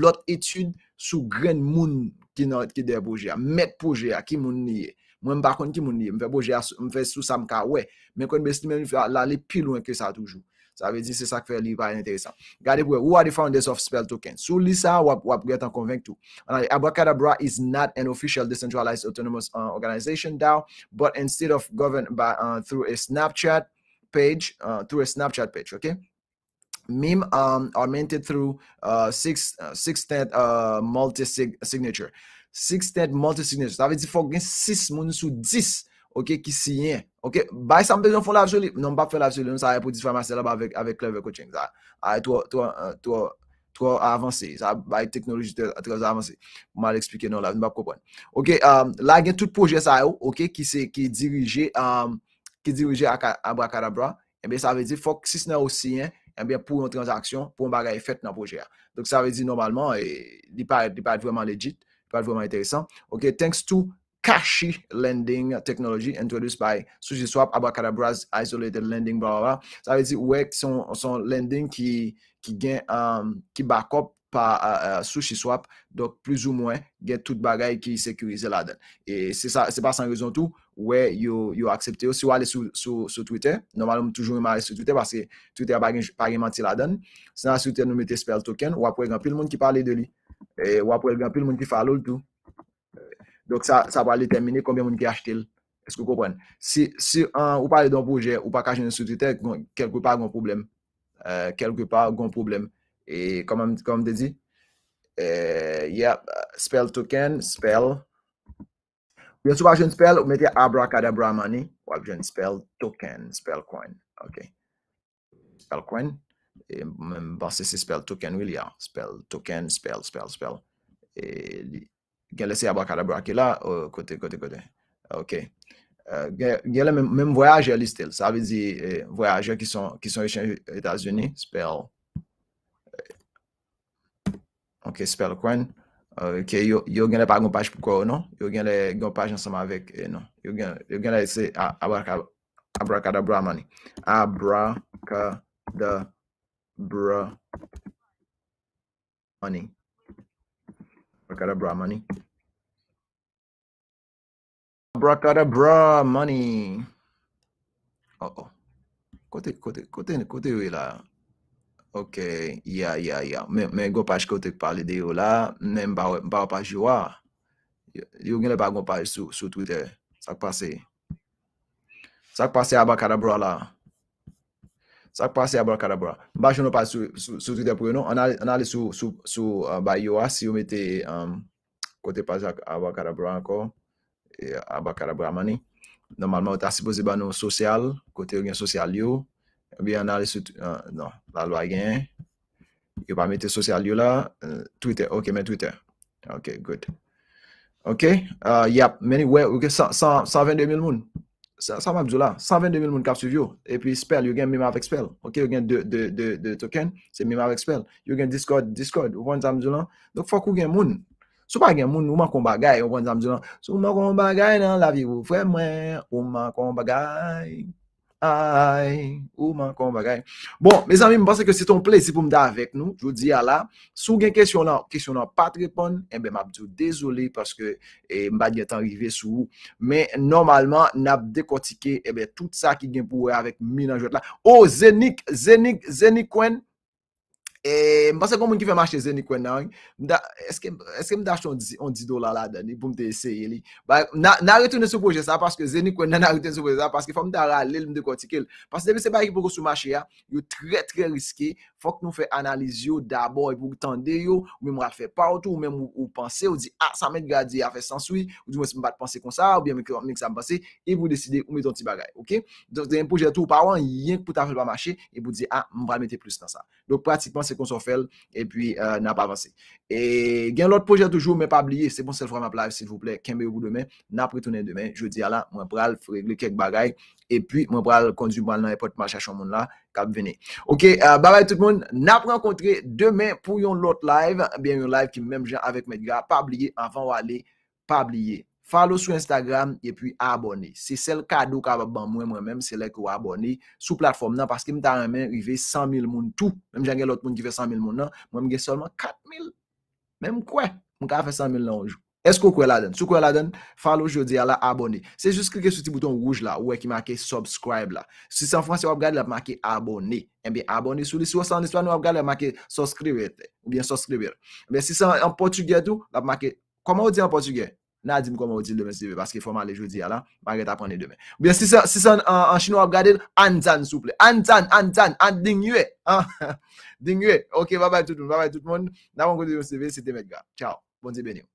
lot etude sou gren moun ki nan et kide pouje a. Met pouje a, ki moun niye. Mwen mba koni ki moun niye, mwen fè pouje a, mwen fè sou sam ka, wè, men konbes ni men fè alase, li pilou an kre sa toujou Sa ve di se sak fe li pa enteresan. Gade pou e, who are the founders of spell token? Sou li sa wap, wap get an konvenk tou. Abrakadabra is not an official decentralized autonomous uh, organization DAO, but instead of governed by, uh, through a Snapchat page, uh, through a Snapchat page, okay? meme um, minted through uh, six uh, six-tenth uh, multi-signature. Six-tenth multi-signature. Ça veut dire qu'il faut 6 moun sous 10 Ok, ki siyen. Ok, bayi sa mbej an fon laf joli. Non mbap fen laf joli. Non sa yè pou di fama se la bavek avek clever coaching. Aè, tou a euh, avansi. Sa bayi teknoloji tou a avansi. Mbap mbap kopon. Ok, um, la gen tout proje sa yè ou. Ok, ki dirije ki dirije um, akabra-akabra. Ebyen eh sa vezi fok si se nan ou siyen ebyen eh pou yon transaksyon pou mbaga yon fèt nan proje a. Donk sa vezi normalman eh, li pa et vreman legit. Li pa et vreman enteresan. Ok, thanks to Cashy lending technology introduced by SushiSwap, Abacadabra's isolated lending, blah, Ça veut dire, ouais, son, son lending qui, qui gagne, um, qui backup par euh, euh, SushiSwap. Donc, plus ou moins, tout toute bagaille qui est sécurisé là-dedans. Et c'est ça, c'est pas sans raison tout. Ouais, yo, yo accepté. Si vous allez sur, sur, sur Twitter, normalement, toujours aller sur Twitter parce que Twitter n'a pas mentir là-dedans. Si sur Twitter, nous mettez Spell Token, ou après, il y monde qui parle de lui. Et ou après, il y monde qui follow tout. Lòk sa pa li temini konbyen moun ki ache til. Eskou koupwen? Si an ou pale don pouje ou pa ka jen soujite, kelkou pa goun poublem. Kelkou pa goun poublem. E koman de di? Yep, spell token, spell. Ou yon sou pa jen spell, ou meti abrakadabra money. Ou ap jen spell token, spell coin. Ok. Spell coin. E mwen basi se spell token wili ya. Spell token, spell, spell, spell. E li... Gen lese abrakadabra ki la, oh, kote, kote, kote. Ok. Eh, gen lese menm voyaje listel. Sa vizi eh, voyaje ki son etasyeni. Spell. Eh. Ok. Spell kwen. Ok. Yo genle pa gom page pou ko, non? Yo genle gom page ansama vek, non? Yo genle lese abrakadabra money. Abrakadabra money. Abrakadabra Bracadabra money. Bracadabra money. Oh oh. Kote kote kote kote we la. Ok. Ya ya ya. Men gwa paj kote kwa pale de yo la. Men mba wapaj yo a. Yo gen le bag mwa paj sou twitter. Sak pase. Sak pase abacadabra la. Sak pa se Abakarabura. Mba joun nou pa sou Twitter pou yon nou. An ale sou uh, ba yo a. Si yon mwen te um, kote pa se Abakarabura anko. E, Abakarabura mani. Normalman ou ta sipoze ba nou sosyal. Kote yon gen sosyal yo. E bi an ale sou. Uh, non. La lwa gen. Yon pa mwen te sosyal yo la. Uh, Twitter. Ok men Twitter. Ok good. Ok. Yap. Meni we ouke 122 mil moun. Ok. Samab Zola, 122.000 moun kap su vyo, e pi spell, you gen mima avek spell, ok, you gen 2 token, se mima avek spell, you gen discord, discord, ou pon Samab Zola, nou fok ou gen moun, sou pa gen moun, ou man kon bagay, ou pon Samab Zola, sou man kon bagay nan la vi, ou fwe mwen, ou man kon bagay. Ay, ou man kon bagay. Bon, me zanmi, me panseke se ton plezi pou mda avek nou. Jou di ala. Sou gen kesyon nan, kesyon nan patre pon, e eh be mabdou, dezoli, paske eh, mbad gen tanrive sou ou. Men, normalman, nabdekotike, e eh be tout sa ki gen pou we avek menanjot la. O, oh, Zenik, Zenik, Zenikwen, E mpase kon moun ki fe mache ze ni kwen nan, eske m da achon 10 dolar la dani pou m te eseye li. Bay, nan retounen sou proje sa, paske ze ni kwen nan retounen sou proje sa, paske fòm da ralèl m de kotikel. Paske debè se bay ki pou kousou mache ya, yo tre tre riske, Fòk nou fè analiz yo d'abò, e pou tande yo, ou mè mwa fè poutou, ou mè mwou pwansè, ou di, ah, a, sa mè gadi a fè sansoui, ou di mwè se mbate pwansè kon sa, ou biè mè kè mwen mè kè sa mwansè, e pou deside, ou mè ton ti bagay, ok? Don, dè m pou jè tou pwa wan, yèn pou ta fèl pa mache, e pou di, a, mwè mwa mète plus nan sa. Don, pratikman, se kon so fèl, e pi, nan pa avansè. E, gen lòt pou jè toujou Et puis, mwen pral konjouman nan epote mwen chachon moun la. Kab vene. Ok, euh, bye bye tout moun. Nap renkontre demen pou yon lot live. Eh bien yon live ki mwen jen avèk mè diya. Pa blie, anfan wale. Pa blie. Follow sou Instagram. Et puis abone. Si sel kado kava ban mwen mwen mèm, selèk wabone. Sou platform nan. Paske mwen ta remen yve 100 000 moun tou. Mwen jen gen lot moun yve 100 000 moun nan. Mwen mwen gen solman 4 000. Mwen mwen kwen. Mwen kwa fè 100 000 lan oujou. Est-ce Esko kwe la den? Sou kwe la den, follow jodi a la abone. Se jist klike sou ti bouton rouge là ou e ki make subscribe la. Si san fransi wap gade la make abone. Enbe eh abone sou li. Si wosan niswa nou wap gade la make subscribe Ou bien subscribe. Eh Enbe si san en portugais, tou, la make, koman ou di en portugais? Na di m koman ou di demen si debe, paske foma le jodi a la, maget apane demen. Ou bien si san, si san en, chinois, chino wap gade, anzan souple. Anzan, anzan, an dingywe. Hein. An, [laughs] dingywe. Ok, babay tout moun, bye tout le monde. wan on yon seve, se te c'était ga. Ciao, bon di benyo.